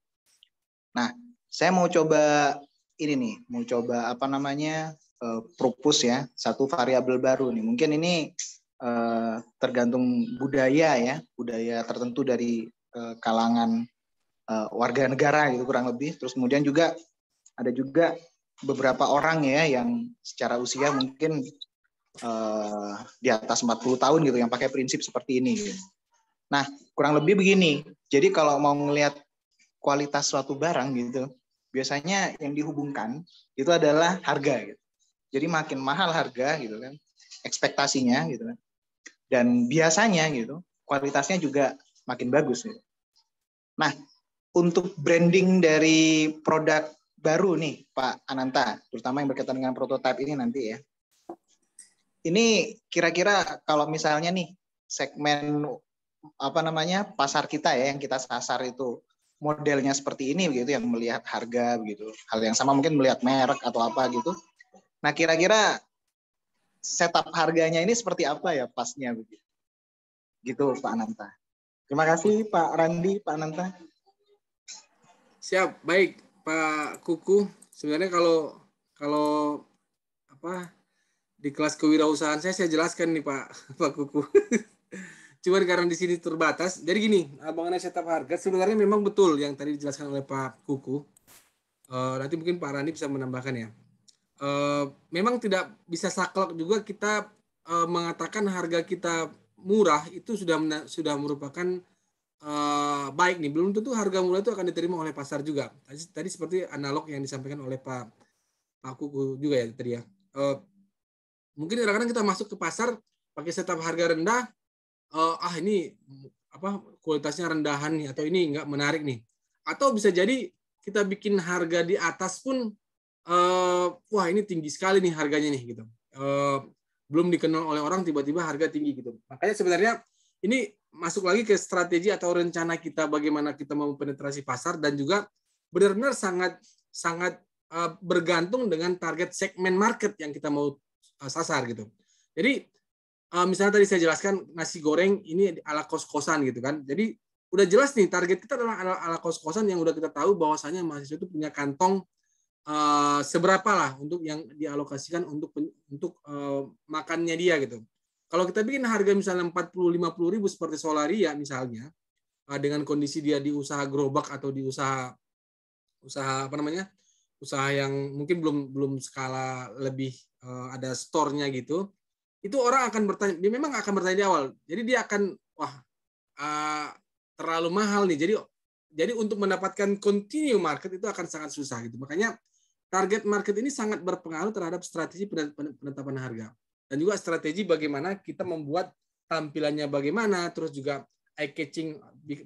Nah, saya mau coba ini nih, mau coba apa namanya eh, propus ya, satu variabel baru nih. Mungkin ini eh, tergantung budaya ya, budaya tertentu dari ke kalangan uh, warga negara gitu kurang lebih. Terus kemudian juga ada juga beberapa orang ya yang secara usia mungkin uh, di atas 40 tahun gitu yang pakai prinsip seperti ini. Gitu. Nah, kurang lebih begini. Jadi kalau mau ngelihat kualitas suatu barang gitu, biasanya yang dihubungkan itu adalah harga gitu. Jadi makin mahal harga gitu kan, ekspektasinya gitu kan. Dan biasanya gitu, kualitasnya juga makin bagus gitu. Nah, untuk branding dari produk baru nih, Pak Ananta, terutama yang berkaitan dengan prototipe ini nanti ya. Ini kira-kira kalau misalnya nih segmen apa namanya pasar kita ya yang kita sasar itu modelnya seperti ini begitu yang melihat harga begitu hal yang sama mungkin melihat merek atau apa gitu nah kira-kira setup harganya ini seperti apa ya pasnya begitu gitu Pak Ananta Terima kasih Pak Randi, Pak Nanta. Siap, baik Pak Kuku. Sebenarnya kalau kalau apa di kelas kewirausahaan saya saya jelaskan nih Pak Pak Kuku. Cuman karena di sini terbatas, jadi gini, abangannya setup harga sebenarnya memang betul yang tadi dijelaskan oleh Pak Kuku. Uh, nanti mungkin Pak Randi bisa menambahkan ya. Uh, memang tidak bisa saklek juga kita uh, mengatakan harga kita murah itu sudah sudah merupakan uh, baik nih. Belum tentu harga murah itu akan diterima oleh pasar juga. Tadi, seperti analog yang disampaikan oleh Pak Pak Kuku juga ya tadi ya. Uh, mungkin kadang-kadang kita masuk ke pasar pakai setup harga rendah, uh, ah ini apa kualitasnya rendahan nih atau ini nggak menarik nih. Atau bisa jadi kita bikin harga di atas pun uh, wah ini tinggi sekali nih harganya nih gitu. Uh, belum dikenal oleh orang tiba-tiba harga tinggi gitu. Makanya sebenarnya ini masuk lagi ke strategi atau rencana kita bagaimana kita mau penetrasi pasar dan juga benar-benar sangat sangat eh, bergantung dengan target segmen market yang kita mau eh, sasar gitu. Jadi eh, misalnya tadi saya jelaskan nasi goreng ini ala kos-kosan gitu kan. Jadi udah jelas nih target kita adalah ala, kos-kosan yang udah kita tahu bahwasanya mahasiswa itu punya kantong uh, seberapa lah untuk yang dialokasikan untuk untuk uh, makannya dia gitu. Kalau kita bikin harga misalnya 40-50 ribu seperti Solaria misalnya, uh, dengan kondisi dia di usaha gerobak atau di usaha usaha apa namanya usaha yang mungkin belum belum skala lebih uh, ada store-nya gitu, itu orang akan bertanya, dia memang akan bertanya di awal. Jadi dia akan wah uh, terlalu mahal nih. Jadi jadi untuk mendapatkan continue market itu akan sangat susah gitu. Makanya target market ini sangat berpengaruh terhadap strategi penetapan harga dan juga strategi bagaimana kita membuat tampilannya bagaimana terus juga eye catching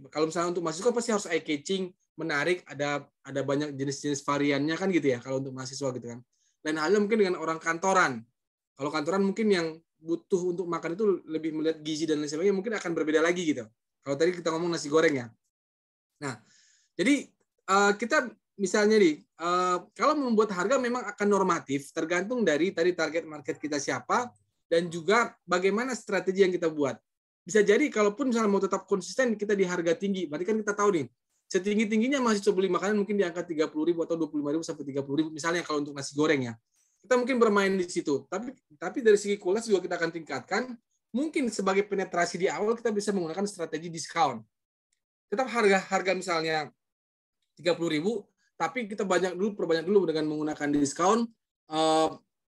kalau misalnya untuk mahasiswa pasti harus eye catching menarik ada ada banyak jenis-jenis variannya kan gitu ya kalau untuk mahasiswa gitu kan lain halnya mungkin dengan orang kantoran kalau kantoran mungkin yang butuh untuk makan itu lebih melihat gizi dan lain sebagainya mungkin akan berbeda lagi gitu kalau tadi kita ngomong nasi goreng ya nah jadi eh, kita misalnya nih, eh, kalau membuat harga memang akan normatif, tergantung dari tadi target market kita siapa dan juga bagaimana strategi yang kita buat. Bisa jadi kalaupun misalnya mau tetap konsisten kita di harga tinggi, berarti kan kita tahu nih, setinggi tingginya masih coba beli makanan mungkin di angka 30 ribu atau 25 ribu sampai 30 ribu misalnya kalau untuk nasi goreng ya. Kita mungkin bermain di situ, tapi tapi dari segi kualitas juga kita akan tingkatkan. Mungkin sebagai penetrasi di awal kita bisa menggunakan strategi discount. Tetap harga harga misalnya 30 ribu, tapi kita banyak dulu perbanyak dulu dengan menggunakan diskon uh, eh, uh,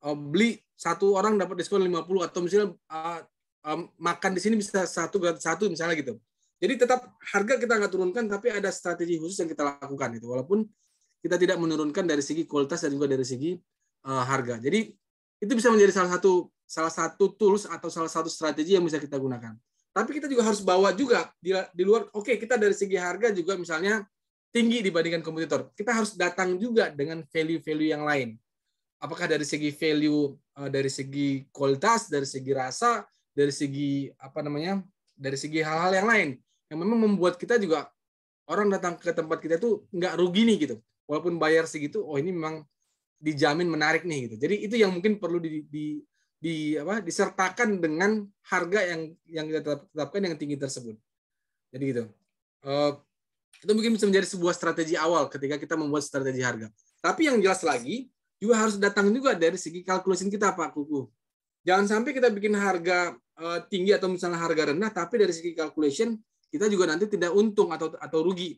eh, beli satu orang dapat diskon 50 atau misalnya uh, um, makan di sini bisa satu gratis satu misalnya gitu. Jadi tetap harga kita nggak turunkan, tapi ada strategi khusus yang kita lakukan itu. Walaupun kita tidak menurunkan dari segi kualitas dan juga dari segi uh, harga. Jadi itu bisa menjadi salah satu salah satu tools atau salah satu strategi yang bisa kita gunakan. Tapi kita juga harus bawa juga di, di luar. Oke, okay, kita dari segi harga juga misalnya tinggi dibandingkan kompetitor. Kita harus datang juga dengan value-value yang lain. Apakah dari segi value, eh, dari segi kualitas, dari segi rasa, dari segi apa namanya, dari segi hal-hal yang lain yang memang membuat kita juga orang datang ke tempat kita itu nggak rugi nih gitu. Walaupun bayar segitu, oh ini memang dijamin menarik nih gitu. Jadi itu yang mungkin perlu di, di, di apa disertakan dengan harga yang yang kita tetapkan yang tinggi tersebut. Jadi gitu. Uh, itu mungkin bisa menjadi sebuah strategi awal ketika kita membuat strategi harga. Tapi yang jelas lagi, juga harus datang juga dari segi kalkulasi kita, Pak Kuku. Jangan sampai kita bikin harga eh, tinggi atau misalnya harga rendah, tapi dari segi calculation kita juga nanti tidak untung atau atau rugi.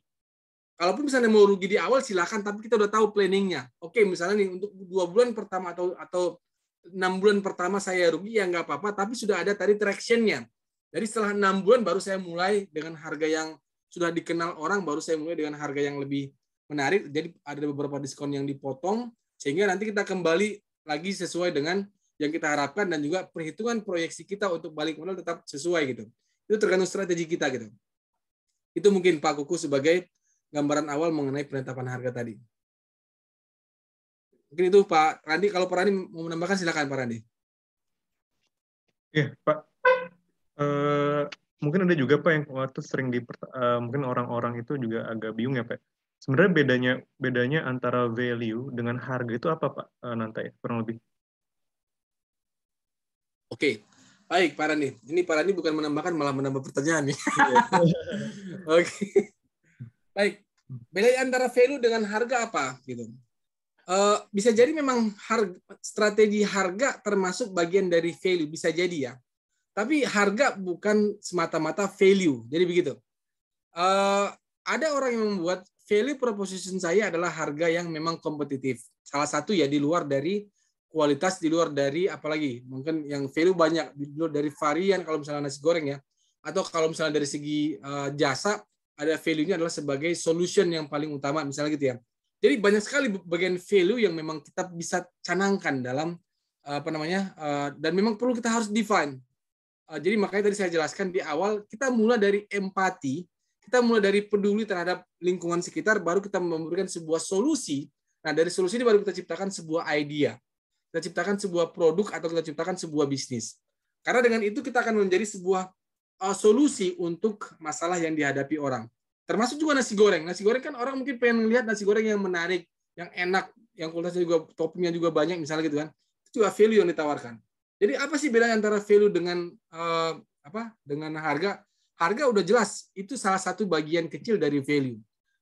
Kalaupun misalnya mau rugi di awal silakan, tapi kita udah tahu planningnya. Oke, misalnya nih untuk dua bulan pertama atau atau enam bulan pertama saya rugi ya nggak apa-apa, tapi sudah ada tadi tractionnya. Jadi setelah enam bulan baru saya mulai dengan harga yang sudah dikenal orang baru saya mulai dengan harga yang lebih menarik. Jadi ada beberapa diskon yang dipotong sehingga nanti kita kembali lagi sesuai dengan yang kita harapkan dan juga perhitungan proyeksi kita untuk balik modal tetap sesuai gitu. Itu tergantung strategi kita gitu. Itu mungkin Pak Kuku sebagai gambaran awal mengenai penetapan harga tadi. Mungkin itu Pak Randi, kalau Pak Randi mau menambahkan silakan Pak Randi. ya Pak, eh, mungkin ada juga pak yang waktu sering di uh, mungkin orang-orang itu juga agak bingung ya pak sebenarnya bedanya bedanya antara value dengan harga itu apa pak uh, eh, nanti kurang lebih oke okay. baik para nih ini para Randi bukan menambahkan malah menambah pertanyaan nih oke okay. baik beda antara value dengan harga apa gitu uh, bisa jadi memang harga, strategi harga termasuk bagian dari value bisa jadi ya tapi harga bukan semata-mata value. Jadi begitu. Uh, ada orang yang membuat value proposition saya adalah harga yang memang kompetitif. Salah satu ya di luar dari kualitas, di luar dari apalagi mungkin yang value banyak di luar dari varian kalau misalnya nasi goreng ya. Atau kalau misalnya dari segi uh, jasa ada value-nya adalah sebagai solution yang paling utama misalnya gitu ya. Jadi banyak sekali bagian value yang memang kita bisa canangkan dalam eh, apa namanya dan memang perlu kita harus define Eh, jadi makanya tadi saya jelaskan di awal kita mulai dari empati, kita mulai dari peduli terhadap lingkungan sekitar, baru kita memberikan sebuah solusi. Nah dari solusi ini baru kita ciptakan sebuah idea, kita ciptakan sebuah produk atau kita ciptakan sebuah bisnis. Karena dengan itu kita akan menjadi sebuah uh, solusi untuk masalah yang dihadapi orang. Termasuk juga nasi goreng. Nasi goreng kan orang mungkin pengen lihat nasi goreng yang menarik, yang enak, yang kualitasnya juga toppingnya juga banyak misalnya gitu kan. Itu juga value yang ditawarkan. Jadi apa sih bedanya antara value dengan uh, apa? Dengan harga? Harga udah jelas, itu salah satu bagian kecil dari value.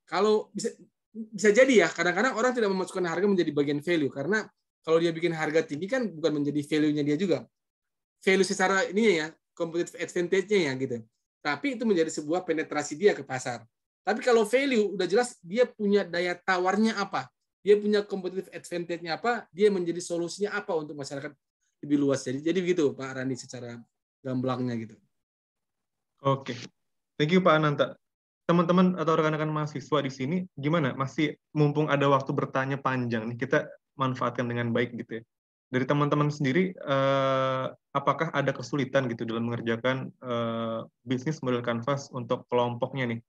Kalau bisa bisa jadi ya, kadang-kadang orang tidak memasukkan harga menjadi bagian value karena kalau dia bikin harga tinggi kan bukan menjadi value-nya dia juga. Value secara ini ya, competitive advantage-nya ya gitu. Tapi itu menjadi sebuah penetrasi dia ke pasar. Tapi kalau value udah jelas dia punya daya tawarnya apa, dia punya competitive advantage-nya apa, dia menjadi solusinya apa untuk masyarakat lebih luas. Jadi jadi begitu Pak Rani secara gamblangnya gitu. Oke. Okay. Thank you Pak Ananta. Teman-teman atau rekan-rekan mahasiswa di sini gimana? Masih mumpung ada waktu bertanya panjang nih kita manfaatkan dengan baik gitu ya. Dari teman-teman sendiri eh, apakah ada kesulitan gitu dalam mengerjakan eh, bisnis model kanvas untuk kelompoknya nih?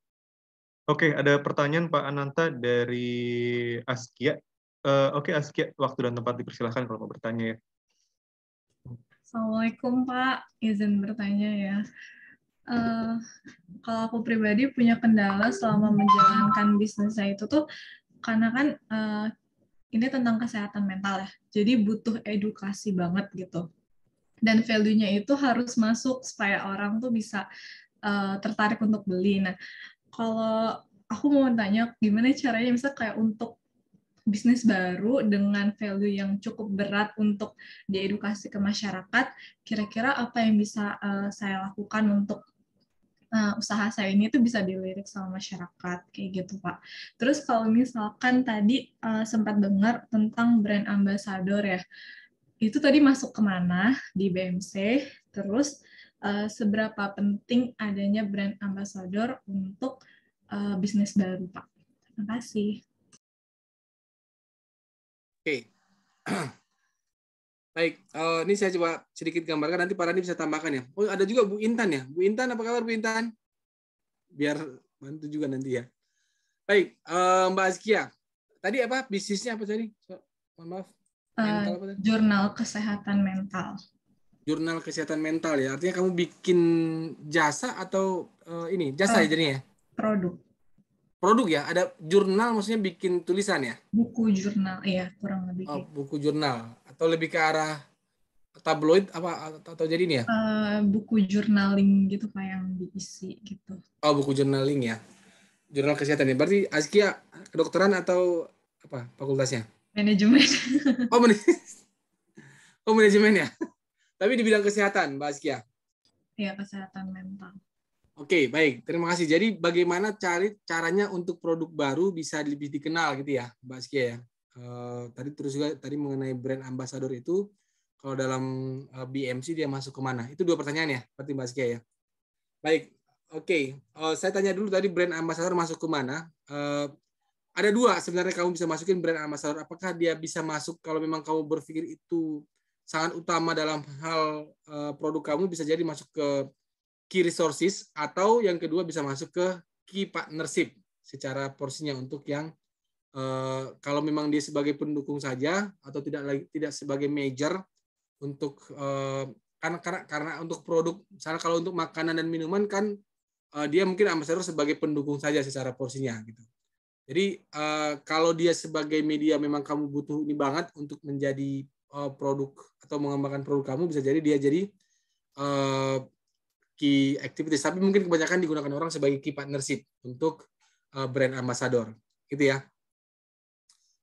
Oke, okay, ada pertanyaan Pak Ananta dari Askia. Uh, Oke, okay, Askia, waktu dan tempat dipersilahkan kalau mau bertanya ya. Assalamualaikum Pak, izin bertanya ya. Uh, kalau aku pribadi punya kendala selama menjalankan bisnis saya itu tuh karena kan uh, ini tentang kesehatan mental ya. Jadi butuh edukasi banget gitu. Dan value-nya itu harus masuk supaya orang tuh bisa uh, tertarik untuk beli. Nah, kalau aku mau tanya gimana caranya bisa kayak untuk bisnis baru dengan value yang cukup berat untuk diedukasi ke masyarakat, kira-kira apa yang bisa uh, saya lakukan untuk uh, usaha saya ini itu bisa dilirik sama masyarakat kayak gitu Pak. Terus kalau misalkan tadi uh, sempat dengar tentang brand ambassador ya, itu tadi masuk kemana di BMC? Terus uh, seberapa penting adanya brand ambassador untuk uh, bisnis baru Pak? Terima kasih. Oke. Okay. Baik, uh, ini saya coba sedikit gambarkan nanti para ini bisa tambahkan ya. Oh, ada juga Bu Intan ya. Bu Intan apa kabar Bu Intan? Biar bantu juga nanti ya. Baik, uh, Mbak Azkia. Tadi apa bisnisnya apa tadi? So, maaf. Eh, jurnal kesehatan mental. Jurnal kesehatan mental ya. Artinya kamu bikin jasa atau uh, ini jasa uh, ya jadinya ya? Produk produk ya ada jurnal maksudnya bikin tulisan ya buku jurnal iya kurang lebih oh, gitu. buku jurnal atau lebih ke arah tabloid apa atau jadi ini ya uh, buku journaling gitu kayak yang diisi gitu oh buku journaling ya jurnal kesehatan ya berarti Azkia kedokteran atau apa fakultasnya manajemen oh manajemen oh manajemen ya tapi dibilang kesehatan Mbak Azkia iya kesehatan mental Oke, okay, baik. Terima kasih. Jadi bagaimana cari caranya untuk produk baru bisa lebih dikenal gitu ya, Mbak Skia ya. Uh, tadi terus juga tadi mengenai brand ambassador itu kalau dalam eh, BMC dia masuk ke mana? Itu dua pertanyaan ya, seperti Mbak Skia ya. Baik. Oke, okay. Eh, saya tanya dulu tadi brand ambassador masuk ke mana? ada dua sebenarnya kamu bisa masukin brand ambassador. Apakah dia bisa masuk kalau memang kamu berpikir itu sangat utama dalam hal uh, produk kamu bisa jadi masuk ke key resources atau yang kedua bisa masuk ke key partnership secara porsinya untuk yang uh, kalau memang dia sebagai pendukung saja atau tidak lagi tidak sebagai major untuk uh, karena karena karena untuk produk misalnya kalau untuk makanan dan minuman kan uh, dia mungkin ambassador sebagai pendukung saja secara porsinya gitu. Jadi uh, kalau dia sebagai media memang kamu butuh ini banget untuk menjadi uh, produk atau mengembangkan produk kamu bisa jadi dia jadi uh, key activities, tapi mungkin kebanyakan digunakan orang sebagai key partnership untuk eh, brand ambassador, gitu ya.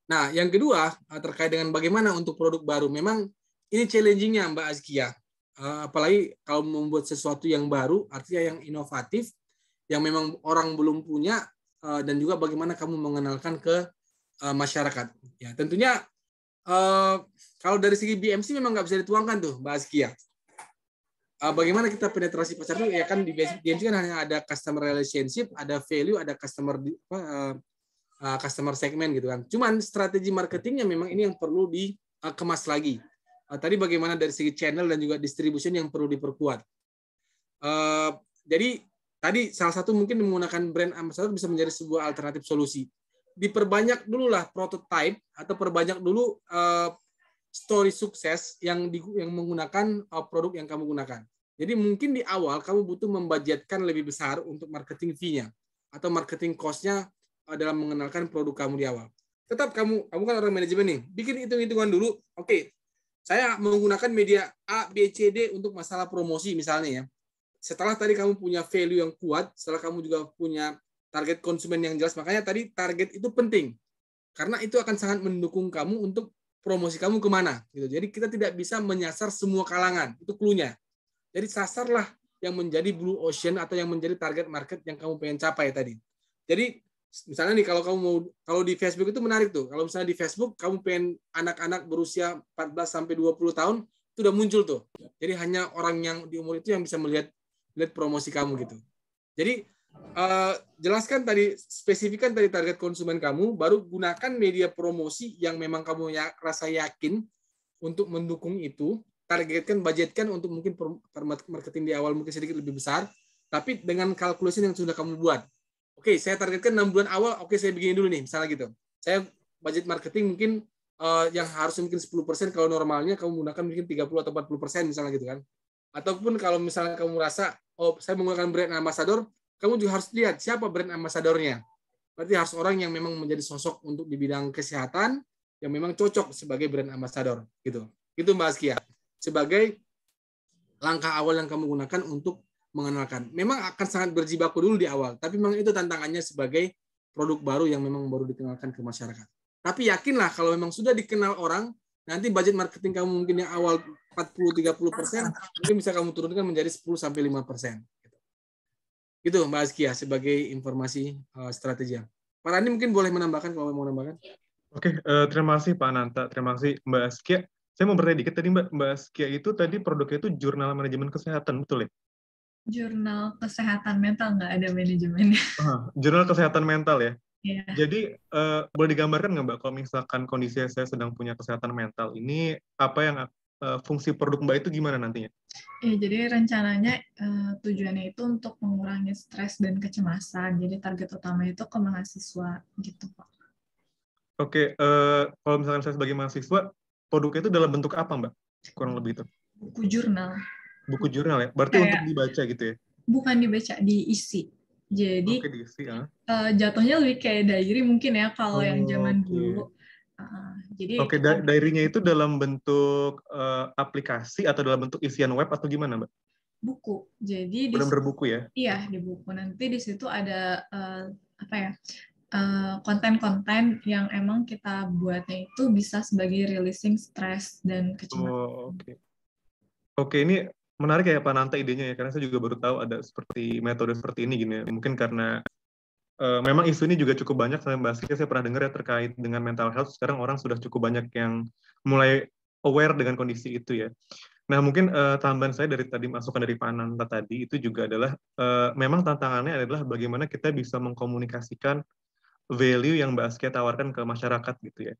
Nah, yang kedua eh, terkait dengan bagaimana untuk produk baru. Memang ini challengingnya Mbak Azkia. Eh, apalagi kalau membuat sesuatu yang baru, artinya yang inovatif, yang memang orang belum punya, dan juga bagaimana kamu mengenalkan ke masyarakat. Ya, tentunya kalau dari segi BMC memang nggak bisa dituangkan tuh, Mbak Azkia uh, bagaimana kita penetrasi pasar itu ya kan di games kan hanya ada customer relationship, ada value, ada customer apa, uh, uh, customer segment gitu kan. Cuman strategi marketingnya memang ini yang perlu dikemas lagi. Uh, tadi bagaimana dari segi channel dan juga distribution yang perlu diperkuat. Uh, jadi tadi salah satu mungkin menggunakan brand ambassador bisa menjadi sebuah alternatif solusi. Diperbanyak dulu lah prototype atau perbanyak dulu uh, story sukses yang di, yang menggunakan uh, produk yang kamu gunakan. Jadi mungkin di awal kamu butuh membudgetkan lebih besar untuk marketing fee-nya atau marketing cost-nya uh, dalam mengenalkan produk kamu di awal. Tetap kamu kamu kan orang manajemen nih, bikin hitung-hitungan dulu. Oke, okay, saya menggunakan media A, B, C, D untuk masalah promosi misalnya ya. Setelah tadi kamu punya value yang kuat, setelah kamu juga punya target konsumen yang jelas, makanya tadi target itu penting. Karena itu akan sangat mendukung kamu untuk promosi kamu kemana gitu. Jadi kita tidak bisa menyasar semua kalangan. Itu klunya. Jadi sasarlah yang menjadi blue ocean atau yang menjadi target market yang kamu pengen capai tadi. Jadi misalnya nih kalau kamu mau kalau di Facebook itu menarik tuh. Kalau misalnya di Facebook kamu pengen anak-anak berusia 14 sampai 20 tahun itu udah muncul tuh. Jadi hanya orang yang di umur itu yang bisa melihat lihat promosi kamu gitu. Jadi Eh, jelaskan tadi, spesifikkan tadi target konsumen kamu, baru gunakan media promosi yang memang kamu ya, rasa yakin untuk mendukung itu. Targetkan, budgetkan untuk mungkin marketing di awal mungkin sedikit lebih besar, tapi dengan kalkulasi yang sudah kamu buat. Oke, okay, saya targetkan enam bulan awal, oke okay, saya begini dulu nih, misalnya gitu. Saya budget marketing mungkin uh, yang harus mungkin 10% kalau normalnya kamu gunakan mungkin 30 atau 40% misalnya gitu kan. Ataupun kalau misalnya kamu rasa, oh saya menggunakan brand ambassador, kamu juga harus lihat siapa brand ambasadornya. Berarti harus orang yang memang menjadi sosok untuk di bidang kesehatan yang memang cocok sebagai brand ambassador gitu. Itu Mbak Askia. Sebagai langkah awal yang kamu gunakan untuk mengenalkan. Memang akan sangat berjibaku dulu di awal, tapi memang itu tantangannya sebagai produk baru yang memang baru dikenalkan ke masyarakat. Tapi yakinlah kalau memang sudah dikenal orang, nanti budget marketing kamu mungkin yang awal 40-30 persen, mungkin bisa kamu turunkan menjadi 10-5 persen. Gitu Mbak Azkia sebagai informasi uh, strategi. Pak Rani mungkin boleh menambahkan kalau mau menambahkan. Oke, okay, uh, eh, terima kasih Pak Nanta, terima kasih Mbak Azkia. Saya mau bertanya dikit tadi Mbak, Mbak Azkia itu tadi produknya itu jurnal manajemen kesehatan, betul ya? Jurnal kesehatan mental nggak ada manajemennya. Uh, jurnal kesehatan mental ya? Yeah. Jadi uh, boleh digambarkan nggak Mbak, kalau misalkan kondisi saya sedang punya kesehatan mental ini, apa yang Eh, fungsi produk Mbak itu gimana nantinya? Ya, jadi rencananya uh, tujuannya itu untuk mengurangi stres dan kecemasan. Jadi target utama itu ke mahasiswa gitu, Pak. Oke, uh, kalau misalkan saya sebagai mahasiswa, produknya itu dalam bentuk apa, Mbak? Kurang lebih itu. Buku jurnal. Buku jurnal ya? Berarti Kayak, untuk dibaca gitu ya? Bukan dibaca, diisi. Jadi okay, diisi, ya. uh, jatuhnya lebih kayak diary mungkin ya kalau oh, yang zaman okay. dulu jadi Oke, okay, dairinya itu dalam bentuk uh, aplikasi atau dalam bentuk isian web atau gimana, Mbak? Buku. Jadi belum berbuku ya? Iya, di buku. Nanti di situ ada uh, apa ya? Eh, konten-konten yang emang kita buatnya itu bisa sebagai releasing stress dan kecemasan. Oh, oke. Okay. okay, ini menarik ya Pak Nanta idenya ya, karena saya juga baru tahu ada seperti metode seperti ini gini ya. Mungkin karena uh, memang isu ini juga cukup banyak sampai Mbak saya pernah dengar ya terkait dengan mental health sekarang orang sudah cukup banyak yang mulai aware dengan kondisi itu ya. Nah mungkin uh, tambahan saya dari tadi masukan dari Pak Ananta tadi itu juga adalah uh, memang tantangannya adalah bagaimana kita bisa mengkomunikasikan value yang Mbak Askia tawarkan ke masyarakat gitu ya.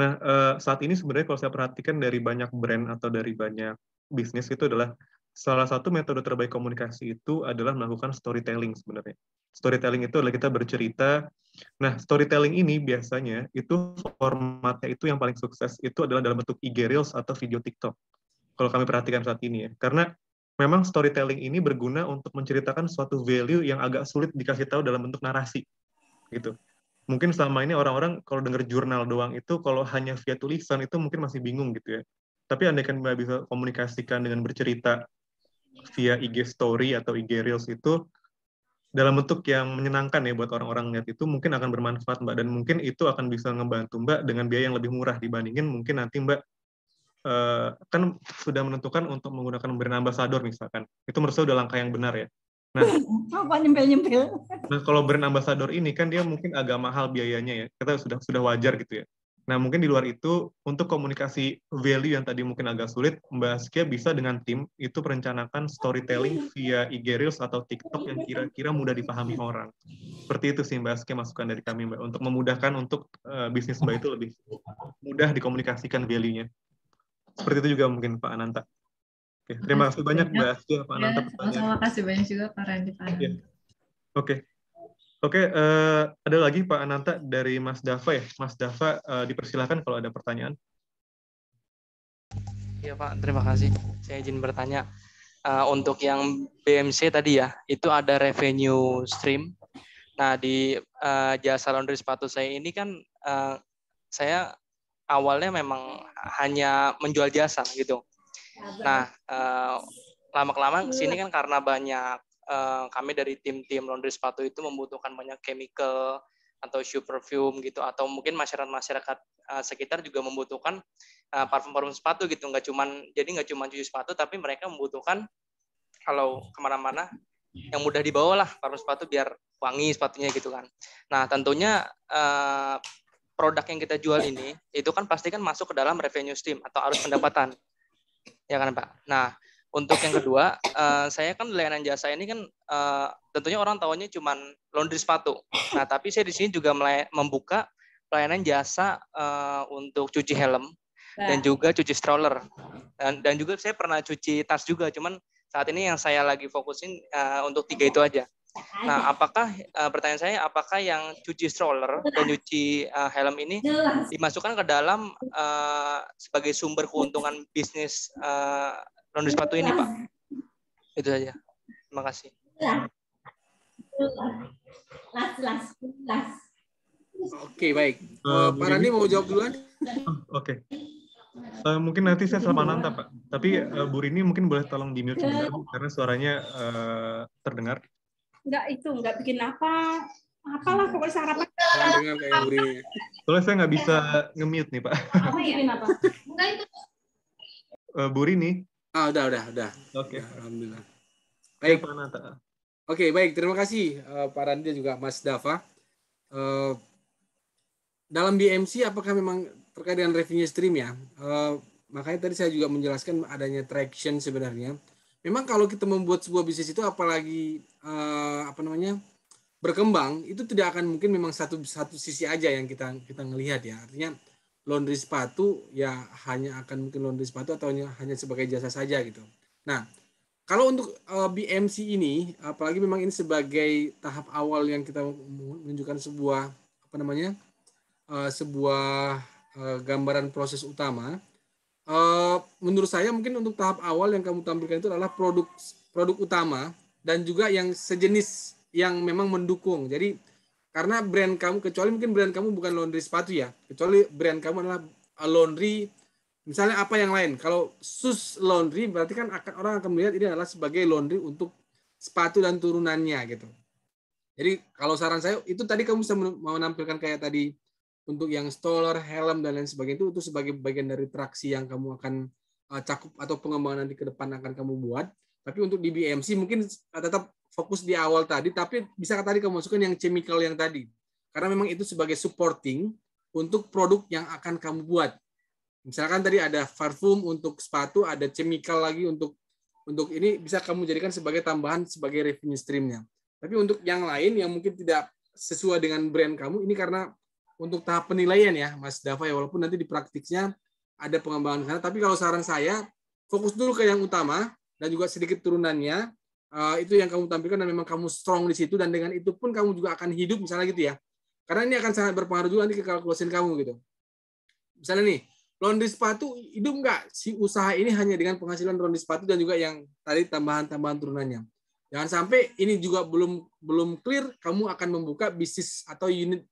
Nah uh, saat ini sebenarnya kalau saya perhatikan dari banyak brand atau dari banyak bisnis itu adalah salah satu metode terbaik komunikasi itu adalah melakukan storytelling sebenarnya. Storytelling itu adalah kita bercerita. Nah, storytelling ini biasanya itu formatnya itu yang paling sukses itu adalah dalam bentuk IG Reels atau video TikTok. Kalau kami perhatikan saat ini ya. Karena memang storytelling ini berguna untuk menceritakan suatu value yang agak sulit dikasih tahu dalam bentuk narasi. Gitu. Mungkin selama ini orang-orang kalau dengar jurnal doang itu kalau hanya via tulisan itu mungkin masih bingung gitu ya. Tapi andaikan bisa komunikasikan dengan bercerita via IG Story atau IG Reels itu dalam bentuk yang menyenangkan ya buat orang-orang lihat itu mungkin akan bermanfaat Mbak dan mungkin itu akan bisa ngebantu Mbak dengan biaya yang lebih murah dibandingin mungkin nanti Mbak uh, kan sudah menentukan untuk menggunakan brand ambassador misalkan itu menurut saya udah langkah yang benar ya Nah, Nah, kalau brand ambassador ini kan dia mungkin agak mahal biayanya ya. Kita sudah sudah wajar gitu ya. Nah, mungkin di luar itu, untuk komunikasi value yang tadi mungkin agak sulit, Mbak Askia bisa dengan tim itu perencanakan storytelling iya. via IG Reels atau TikTok yang iya. kira-kira mudah dipahami orang. Seperti itu sih Mbak Askia masukan dari kami, Mbak, untuk memudahkan untuk uh, bisnis Mbak itu lebih mudah dikomunikasikan value-nya. Seperti itu juga mungkin Pak Ananta. Oke, terima kasih banyak Mbak Askia, Pak Ananta. Ya, terima kasih banyak juga Pak Randy, Pak iya. Ananta. Ya. Oke, Oke, uh, ada lagi Pak Ananta dari Mas Dava ya. Mas Dava uh, dipersilahkan kalau ada pertanyaan. Iya Pak, terima kasih. Saya izin bertanya. Uh, untuk yang BMC tadi ya, itu ada revenue stream. Nah di uh, jasa laundry sepatu saya ini kan uh, saya awalnya memang hanya menjual jasa gitu. Nah uh, lama kelamaan sini kan karena banyak Eh, kami dari tim-tim laundry sepatu itu membutuhkan banyak chemical atau shoe perfume gitu atau mungkin masyarakat-masyarakat eh, sekitar juga membutuhkan eh, parfum-parfum sepatu gitu nggak cuman jadi nggak cuman cuci sepatu tapi mereka membutuhkan kalau kemana-mana yang mudah dibawa lah parfum sepatu biar wangi sepatunya gitu kan nah tentunya produk yang kita jual ini itu kan pasti kan masuk ke dalam revenue stream atau arus pendapatan ya kan pak nah untuk yang kedua, uh, saya kan layanan jasa ini kan uh, tentunya orang tahunya cuma laundry sepatu. Nah, tapi saya di sini juga membuka pelayanan jasa uh, untuk cuci helm nah. dan juga cuci stroller. Dan, dan juga saya pernah cuci tas juga, cuman saat ini yang saya lagi fokusin uh, untuk tiga itu aja. Nah, nah. apakah uh, pertanyaan saya apakah yang cuci stroller dan cuci uh, helm ini dimasukkan ke dalam uh, sebagai sumber keuntungan bisnis uh, ronde sepatu ini Pak. Iya. Itu saja. Terima kasih. Iya. Oke okay, baik. Uh, Pak Randi mau jawab duluan? Oh, oke. Okay. Uh, eh, mungkin nanti saya sama Nanta Pak. Tapi uh, Bu Rini mungkin boleh tolong di mute sebentar karena suaranya uh, terdengar. Enggak itu, enggak bikin apa. Apalah pokoknya sarapan. Terdengar kayak Bu Soalnya saya nggak bisa nge-mute nih Pak. Apa ya? Enggak itu. Uh, Bu Rini. Ah, udah, udah, udah. Oke. Okay. Alhamdulillah. Baik. Oke, okay, baik. Terima kasih uh, Pak Randi juga Mas Dava. Uh, dalam BMC apakah memang terkait dengan revenue stream ya? Uh, makanya tadi saya juga menjelaskan adanya traction sebenarnya. Memang kalau kita membuat sebuah bisnis itu apalagi uh, apa namanya? berkembang itu tidak akan mungkin memang satu satu sisi aja yang kita kita ngelihat ya. Artinya laundry sepatu ya hanya akan mungkin laundry sepatu atau hanya, sebagai jasa saja gitu. Nah, kalau untuk eh, BMC ini apalagi memang ini sebagai tahap awal yang kita menunjukkan sebuah apa namanya? Eh, sebuah eh, gambaran proses utama. menurut saya mungkin untuk tahap awal yang kamu tampilkan itu adalah produk produk utama dan juga yang sejenis yang memang mendukung. Jadi karena brand kamu, kecuali mungkin brand kamu bukan laundry sepatu ya, kecuali brand kamu adalah uh, laundry, misalnya apa yang lain. Kalau sus laundry berarti kan akan orang akan melihat ini adalah sebagai laundry untuk sepatu dan turunannya gitu. Jadi kalau saran saya itu tadi kamu bisa menampilkan kayak tadi untuk yang stroller, helm dan lain sebagainya itu itu sebagai bagian dari traksi yang kamu akan uh, cakup atau pengembangan nanti ke depan akan kamu buat. Tapi untuk di BMC mungkin tetap fokus di awal tadi, tapi bisa tadi kamu masukkan yang chemical yang tadi. Karena memang itu sebagai supporting untuk produk yang akan kamu buat. Misalkan tadi ada parfum untuk sepatu, ada chemical lagi untuk untuk ini bisa kamu jadikan sebagai tambahan sebagai revenue streamnya. Tapi untuk yang lain yang mungkin tidak sesuai dengan brand kamu, ini karena untuk tahap penilaian ya, Mas Dava ya, walaupun nanti di praktiknya ada pengembangan sana. Tapi kalau saran saya, fokus dulu ke yang utama dan juga sedikit turunannya. Eh, itu yang kamu tampilkan dan memang kamu strong di situ dan dengan itu pun kamu juga akan hidup misalnya gitu ya karena ini akan sangat berpengaruh juga nanti ke kalkulasi kamu gitu misalnya nih laundry sepatu hidup nggak si usaha ini hanya dengan penghasilan laundry sepatu dan juga yang tadi tambahan-tambahan turunannya jangan sampai ini juga belum belum clear kamu akan membuka bisnis atau unit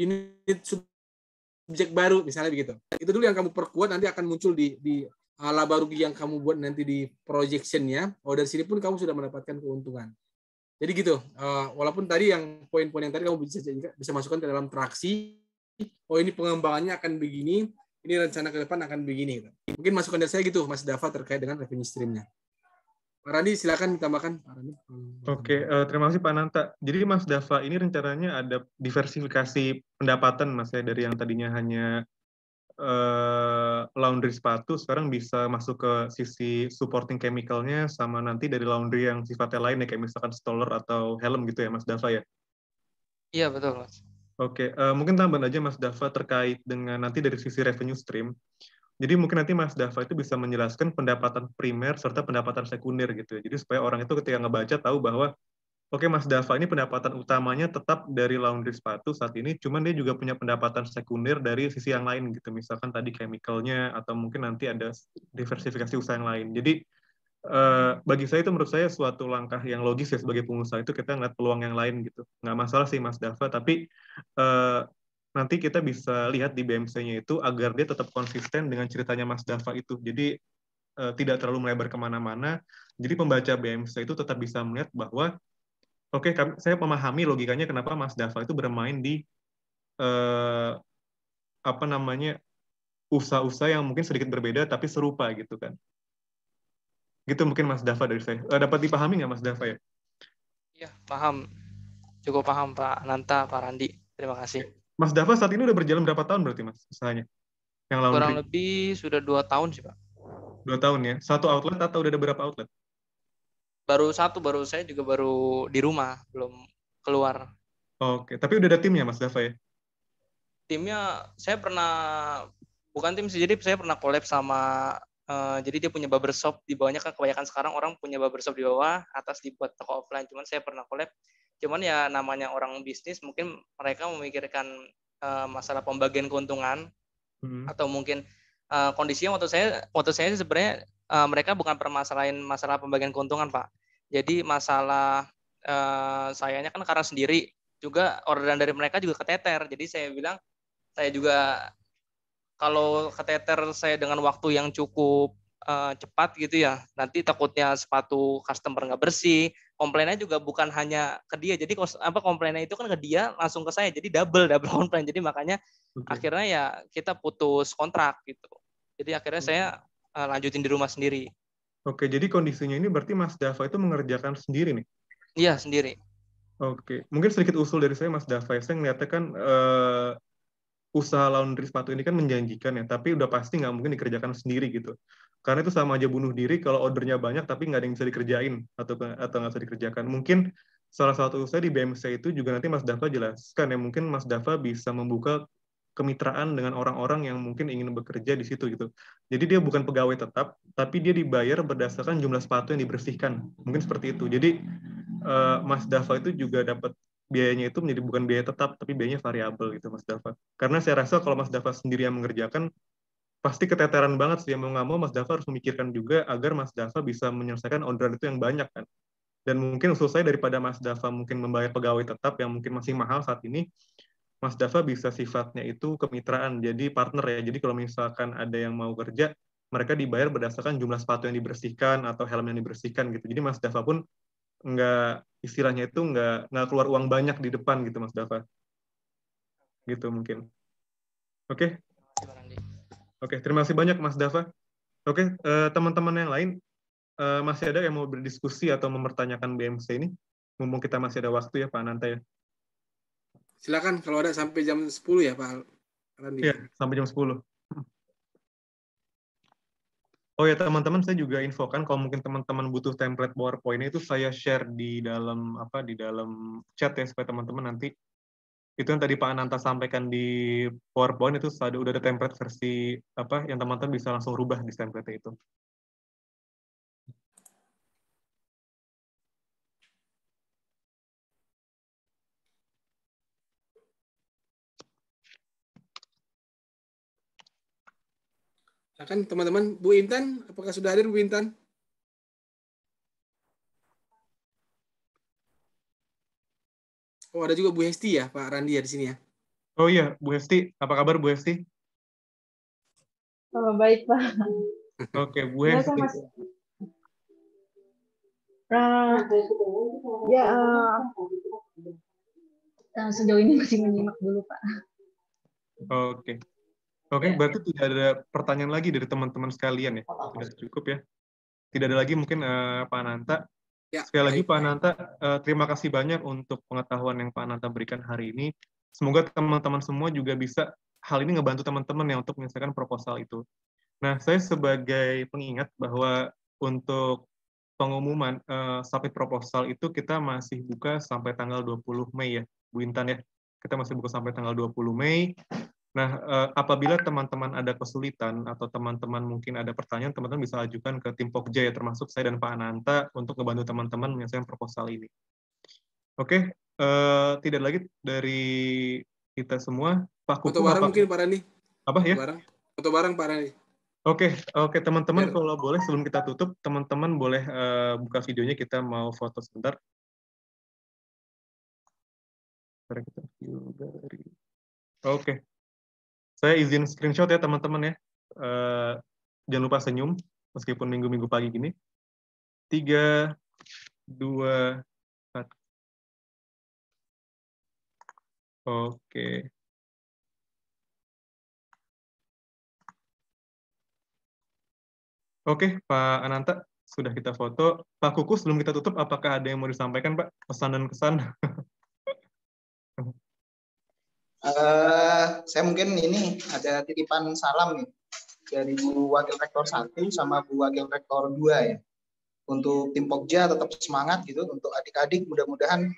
unit subjek baru misalnya begitu itu dulu yang kamu perkuat nanti akan muncul di di Ala rugi yang kamu buat nanti di projectionnya, oh dari sini pun kamu sudah mendapatkan keuntungan. Jadi gitu, eh, walaupun tadi yang poin-poin yang tadi kamu bisa bisa masukkan ke dalam traksi, oh ini pengembangannya akan begini, ini rencana ke depan akan begini. Mungkin masukkan dari saya gitu, Mas Dava terkait dengan revenue streamnya. Pak Randi, silakan ditambahkan. Oke, okay, uh, eh, terima kasih Pak Nanta. Jadi Mas Dava ini rencananya ada diversifikasi pendapatan Mas ya dari yang tadinya hanya uh, laundry sepatu sekarang bisa masuk ke sisi supporting chemicalnya sama nanti dari laundry yang sifatnya lain ya kayak misalkan stroller atau helm gitu ya Mas Dava ya? Iya betul Mas. Oke, okay. uh, eh, mungkin tambahan aja Mas Dava terkait dengan nanti dari sisi revenue stream. Jadi mungkin nanti Mas Dava itu bisa menjelaskan pendapatan primer serta pendapatan sekunder gitu ya. Jadi supaya orang itu ketika ngebaca tahu bahwa Oke Mas Dava ini pendapatan utamanya tetap dari laundry sepatu saat ini, cuman dia juga punya pendapatan sekunder dari sisi yang lain gitu, misalkan tadi chemicalnya atau mungkin nanti ada diversifikasi usaha yang lain. Jadi eh, bagi saya itu menurut saya suatu langkah yang logis ya sebagai pengusaha itu kita ngeliat peluang yang lain gitu. Nggak masalah sih Mas Dava, tapi eh, nanti kita bisa lihat di BMC-nya itu agar dia tetap konsisten dengan ceritanya Mas Dava itu. Jadi eh, tidak terlalu melebar kemana-mana. Jadi pembaca BMC itu tetap bisa melihat bahwa Oke, okay, saya memahami logikanya kenapa Mas Dafa itu bermain di eh, apa namanya usaha-usaha yang mungkin sedikit berbeda tapi serupa gitu kan. Gitu mungkin Mas Dafa dari saya. Eh, dapat dipahami nggak Mas Dafa ya? Iya, paham. Cukup paham Pak Nanta, Pak Randi. Terima kasih. Mas Dafa saat ini udah berjalan berapa tahun berarti Mas usahanya? Yang laundry. Kurang lebih sudah dua tahun sih Pak. Dua tahun ya. Satu outlet atau udah ada berapa outlet? baru satu baru saya juga baru di rumah belum keluar oke tapi udah ada timnya mas Dava ya timnya saya pernah bukan tim sih jadi saya pernah collab sama uh, jadi dia punya barbershop di bawahnya kan kebanyakan sekarang orang punya barbershop di bawah atas dibuat toko offline cuman saya pernah collab cuman ya namanya orang bisnis mungkin mereka memikirkan uh, masalah pembagian keuntungan hmm. atau mungkin uh, kondisinya waktu saya waktu saya sebenarnya uh, mereka bukan permasalahan masalah pembagian keuntungan pak jadi masalah uh, sayanya kan karena sendiri juga orderan dari mereka juga keteter jadi saya bilang saya juga kalau keteter saya dengan waktu yang cukup uh, cepat gitu ya nanti takutnya sepatu customer nggak bersih komplainnya juga bukan hanya ke dia jadi apa komplainnya itu kan ke dia langsung ke saya jadi double double komplain jadi makanya okay. akhirnya ya kita putus kontrak gitu jadi akhirnya okay. saya hmm uh, lanjutin di rumah sendiri. Oke, jadi kondisinya ini berarti Mas Dava itu mengerjakan sendiri nih? Iya, sendiri. Oke, mungkin sedikit usul dari saya Mas Dava, saya ngeliatnya kan uh, usaha laundry sepatu ini kan menjanjikan ya, tapi udah pasti nggak mungkin dikerjakan sendiri gitu. Karena itu sama aja bunuh diri kalau ordernya banyak tapi nggak ada yang bisa dikerjain atau atau nggak bisa dikerjakan. Mungkin salah satu usaha di BMC itu juga nanti Mas Dava jelaskan ya, mungkin Mas Dava bisa membuka kemitraan dengan orang-orang yang mungkin ingin bekerja di situ gitu. Jadi dia bukan pegawai tetap, tapi dia dibayar berdasarkan jumlah sepatu yang dibersihkan. Mungkin seperti itu. Jadi uh, Mas Dava itu juga dapat biayanya itu menjadi bukan biaya tetap, tapi biayanya variabel gitu Mas Dava. Karena saya rasa kalau Mas Dava sendiri yang mengerjakan, pasti keteteran banget sih. Ya, mau nggak mau Mas Dava harus memikirkan juga agar Mas Dava bisa menyelesaikan orderan itu yang banyak kan. Dan mungkin selesai daripada Mas Dava mungkin membayar pegawai tetap yang mungkin masih mahal saat ini, Mas Dava bisa sifatnya itu kemitraan, jadi partner ya. Jadi kalau misalkan ada yang mau kerja, mereka dibayar berdasarkan jumlah sepatu yang dibersihkan atau helm yang dibersihkan gitu. Jadi Mas Dava pun nggak istilahnya itu nggak nggak keluar uang banyak di depan gitu Mas Dava. Gitu mungkin. Oke. Okay? Oke, okay, terima kasih banyak Mas Dava. Oke, okay, eh, teman-teman yang lain eh, masih ada yang mau berdiskusi atau mempertanyakan BMC ini? Mumpung kita masih ada waktu ya Pak Nanta ya. Silakan kalau ada sampai jam 10 ya Pak Randi. Iya, sampai jam 10. Hmm. Oh ya teman-teman, saya juga infokan kalau mungkin teman-teman butuh template PowerPoint itu saya share di dalam apa di dalam chat ya supaya teman-teman nanti itu yang tadi Pak Ananta sampaikan di PowerPoint itu sudah ada template versi apa yang teman-teman bisa langsung rubah di template itu. Silakan teman-teman. Bu Intan, apakah sudah hadir Bu Intan? Oh, ada juga Bu Hesti ya, Pak Randi ya di sini ya. Oh iya, Bu Hesti. Apa kabar Bu Hesti? Oh, baik, Pak. Oke, okay, Bu Hesti. Eh, ya, uh, ya uh, sejauh ini masih menyimak dulu, Pak. Oke. Oke, okay, iya. berarti tidak ada pertanyaan lagi dari teman-teman sekalian ya. Sudah cukup ya. Tidak ada lagi mungkin uh, Pak Nanta. Ya, Sekali lagi Pak Nanta, uh, eh, terima kasih banyak untuk pengetahuan yang Pak Nanta berikan hari ini. Semoga teman-teman semua juga bisa hal ini ngebantu teman-teman ya untuk menyelesaikan proposal itu. Nah, saya sebagai pengingat bahwa untuk pengumuman uh, submit proposal itu kita masih buka sampai tanggal 20 Mei ya, Bu Intan ya. Kita masih buka sampai tanggal 20 Mei Nah, eh, apabila teman-teman ada kesulitan atau teman-teman mungkin ada pertanyaan, teman-teman bisa ajukan ke tim Pokja, ya, termasuk saya dan Pak Ananta, untuk membantu teman-teman menyelesaikan proposal ini. Oke, okay, eh, tidak lagi dari kita semua. Pak Kuku, Foto barang apa? mungkin, Pak Rani. Apa ya? Barang. Foto barang, Pak Rani. Oke, oke okay, teman-teman, ya. kalau boleh sebelum kita tutup, teman-teman boleh uh, buka videonya, kita mau foto sebentar. Oke. Okay. Saya izin screenshot ya teman-teman ya. Uh, jangan lupa senyum meskipun minggu-minggu pagi gini. Tiga, dua, satu. Oke. Oke, Pak Ananta, sudah kita foto. Pak Kukus sebelum kita tutup, apakah ada yang mau disampaikan, Pak? Pesan dan kesan? Uh, saya mungkin ini ada titipan salam nih dari Bu Wakil Rektor 1 sama Bu Wakil Rektor 2 ya. Untuk tim Pogja tetap semangat gitu untuk adik-adik mudah-mudahan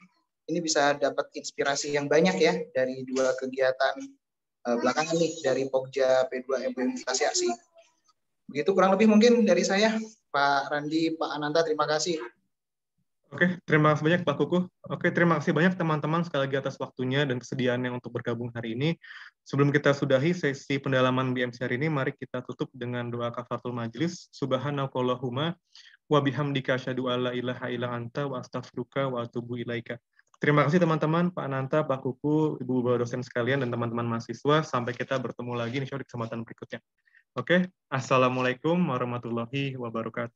ini bisa dapat inspirasi yang banyak ya dari dua kegiatan uh, belakangan nih dari Pogja P2 Implementasi Aksi. Begitu kurang lebih mungkin dari saya Pak Randi, Pak Ananta terima kasih. Oke, terima kasih banyak Pak Kuku. Oke, terima kasih banyak teman-teman sekali lagi atas waktunya dan kesediaannya untuk bergabung hari ini. Sebelum kita sudahi sesi pendalaman BMC hari ini, mari kita tutup dengan doa kafatul majlis. Subhanakallahumma wa bihamdika asyhadu alla ilaha illa anta wa astaghfiruka wa atubu ilaika. Terima kasih teman-teman, Pak Ananta, Pak Kuku, Ibu Bapak dosen sekalian, dan teman-teman mahasiswa. Sampai kita bertemu lagi insya di kesempatan berikutnya. Oke, Assalamualaikum warahmatullahi wabarakatuh.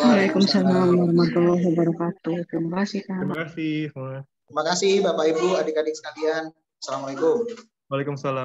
Waalaikumsalam warahmatullahi wabarakatuh. Terima kasih, Kak. Terima kasih Terima kasih Bapak Ibu, adik-adik sekalian. Assalamualaikum. Waalaikumsalam.